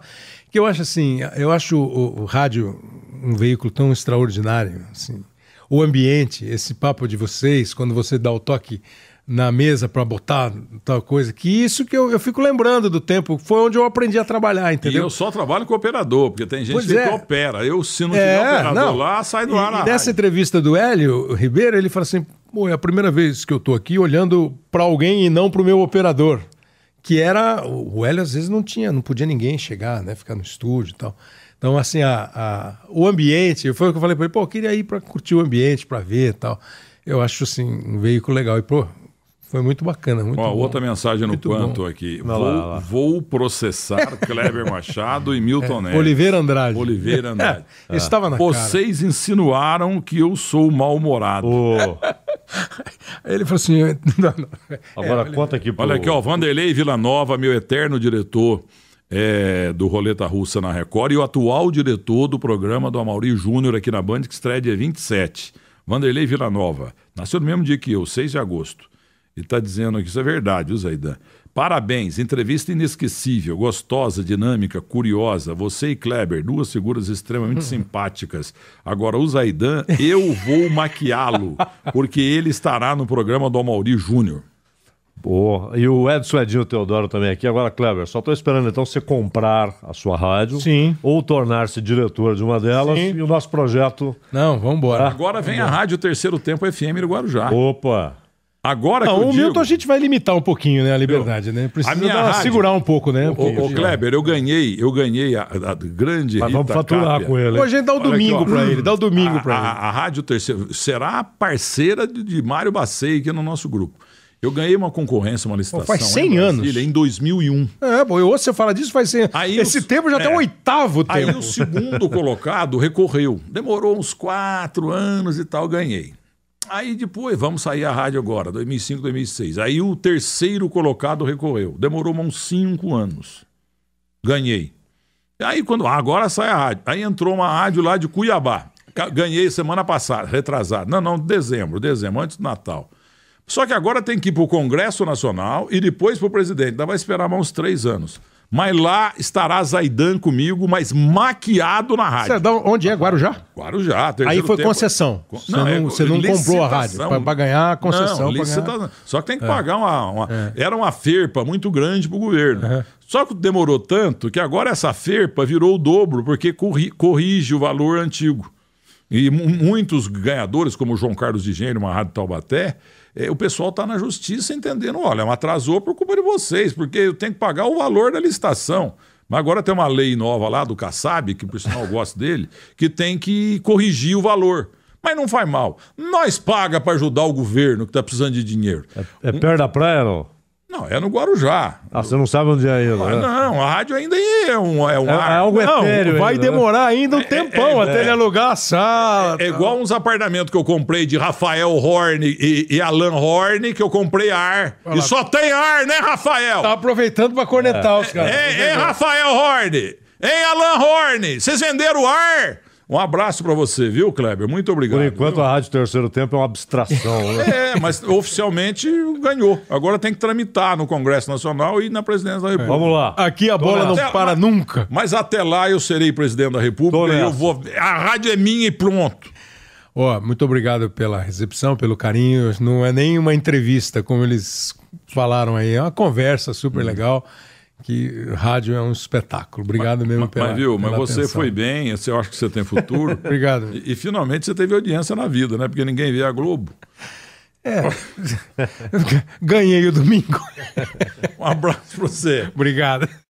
Que eu acho assim, eu acho o, o rádio um veículo tão extraordinário, assim. O ambiente, esse papo de vocês, quando você dá o toque na mesa para botar tal coisa. Que isso que eu, eu fico lembrando do tempo, foi onde eu aprendi a trabalhar, entendeu? E eu só trabalho com operador, porque tem gente pois que é. opera. Eu, se não é, tiver operador não. lá, sai do ar. Na e dessa entrevista do Hélio Ribeiro, ele fala assim: Pô, é a primeira vez que eu tô aqui olhando para alguém e não para o meu operador. Que era. O Hélio às vezes não tinha, não podia ninguém chegar, né? Ficar no estúdio e tal. Então, assim, a, a, o ambiente, foi o que eu falei para ele, pô, eu queria ir para curtir o ambiente, para ver e tal. Eu acho, assim, um veículo legal. E, pô, foi muito bacana. Muito Ó, outra mensagem muito no quanto bom. aqui. Vou, lá, lá. vou, processar [laughs] Kleber Machado e Milton é, Neves. Oliveira Andrade. Oliveira [laughs] Andrade. É, ah. Estava na Vocês cara. insinuaram que eu sou mal-humorado. Oh. [laughs] Ele falou assim. Não, não. Agora é, conta aqui. Pro... Olha aqui, ó, Vanderlei Villanova, meu eterno diretor é, do Roleta Russa na Record e o atual diretor do programa do Amaury Júnior aqui na Band, que estreia dia 27. Vanderlei Villanova. Nasceu no mesmo dia que eu, 6 de agosto. E está dizendo aqui, isso é verdade, o Zaidan? Parabéns, entrevista inesquecível, gostosa, dinâmica, curiosa. Você e Kleber, duas figuras extremamente hum. simpáticas. Agora, o Zaidan, eu vou [laughs] maquiá-lo, porque ele estará no programa do Amauri Júnior. Boa. E o Edson Edinho Teodoro também aqui. Agora, Kleber, só estou esperando então você comprar a sua rádio. Sim. Ou tornar-se diretor de uma delas. Sim. E o nosso projeto. Não, vamos embora. Agora vem vambora. a Rádio Terceiro Tempo FM do Guarujá. Opa! Agora não, que o digo... Milton a gente vai limitar um pouquinho, né, a liberdade, né? Precisa dar, rádio... segurar um pouco, né? Ô, Kleber, eu ganhei, eu ganhei a, a grande Mas Rita vamos faturar Cápia. com ele. Pô, a gente dá o domingo para ele, dá o domingo para ele. A, Rádio Terceiro será parceira de, de Mário Bacei aqui no nosso grupo. Eu ganhei uma concorrência, uma licitação. Pô, faz 100 anos. em 2001. É, pô, eu ouço você falar disso faz 100 Aí Esse o... tempo já tá é. tem oitavo tempo. Aí o segundo [laughs] colocado recorreu. Demorou uns quatro anos e tal, ganhei. Aí depois, vamos sair a rádio agora, 2005, 2006. Aí o terceiro colocado recorreu. Demorou uns cinco anos. Ganhei. Aí quando. Agora sai a rádio. Aí entrou uma rádio lá de Cuiabá. Ganhei semana passada, retrasada. Não, não, dezembro, dezembro, antes do Natal. Só que agora tem que ir para o Congresso Nacional e depois para o presidente. Ainda vai esperar mais uns três anos. Mas lá estará Zaidan comigo, mas maquiado na rádio. É onde é? Guarujá? Guarujá. Aí foi tempo. concessão. Você não, é não, você não comprou a rádio. Para ganhar concessão. Não, licitação. Ganhar... Só que tem que é. pagar uma. uma... É. Era uma ferpa muito grande para o governo. É. Só que demorou tanto que agora essa ferpa virou o dobro, porque corri... corrige o valor antigo. E muitos ganhadores, como o João Carlos de Gênio, uma rádio Taubaté, é, o pessoal está na justiça entendendo, olha, atrasou por culpa de vocês, porque eu tenho que pagar o valor da licitação. Mas agora tem uma lei nova lá do Kassab, que por sinal eu gosto dele, que tem que corrigir o valor. Mas não faz mal. Nós paga para ajudar o governo que está precisando de dinheiro. É, é perto da praia, não? Não, é no Guarujá. Ah, você não sabe onde é ainda. Ah, né? Não, a rádio ainda é um, é um é, ar. É algo não, etéreo. Vai ainda, né? demorar né? ainda um é, é, tempão é, até ele alugar a sala. É, igual uns apartamentos que eu comprei de Rafael Horn e, e Alan Horn, que eu comprei ar. Olha e lá. só tem ar, né, Rafael? Tá aproveitando pra cornetar os caras. É, Rafael Horn! Hein, Alan Horn? Vocês venderam ar? Um abraço para você, viu, Kleber? Muito obrigado. Por enquanto, viu? a Rádio Terceiro Tempo é uma abstração. Né? [laughs] é, mas oficialmente ganhou. Agora tem que tramitar no Congresso Nacional e na presidência da República. É. Vamos lá. Aqui a Tô bola lá. não até, para mas, nunca. Mas até lá eu serei presidente da República e eu vou. A rádio é minha e pronto. Ó, oh, muito obrigado pela recepção, pelo carinho. Não é nem uma entrevista, como eles falaram aí. É uma conversa super hum. legal que rádio é um espetáculo. Obrigado mas, mesmo mas, pela Mas viu, mas você atenção. foi bem, eu acho que você tem futuro. [laughs] Obrigado. E, e, finalmente você teve audiência na vida, né? Porque ninguém vê a Globo. É. [laughs] Ganhei o domingo. [laughs] um abraço para você. Obrigado.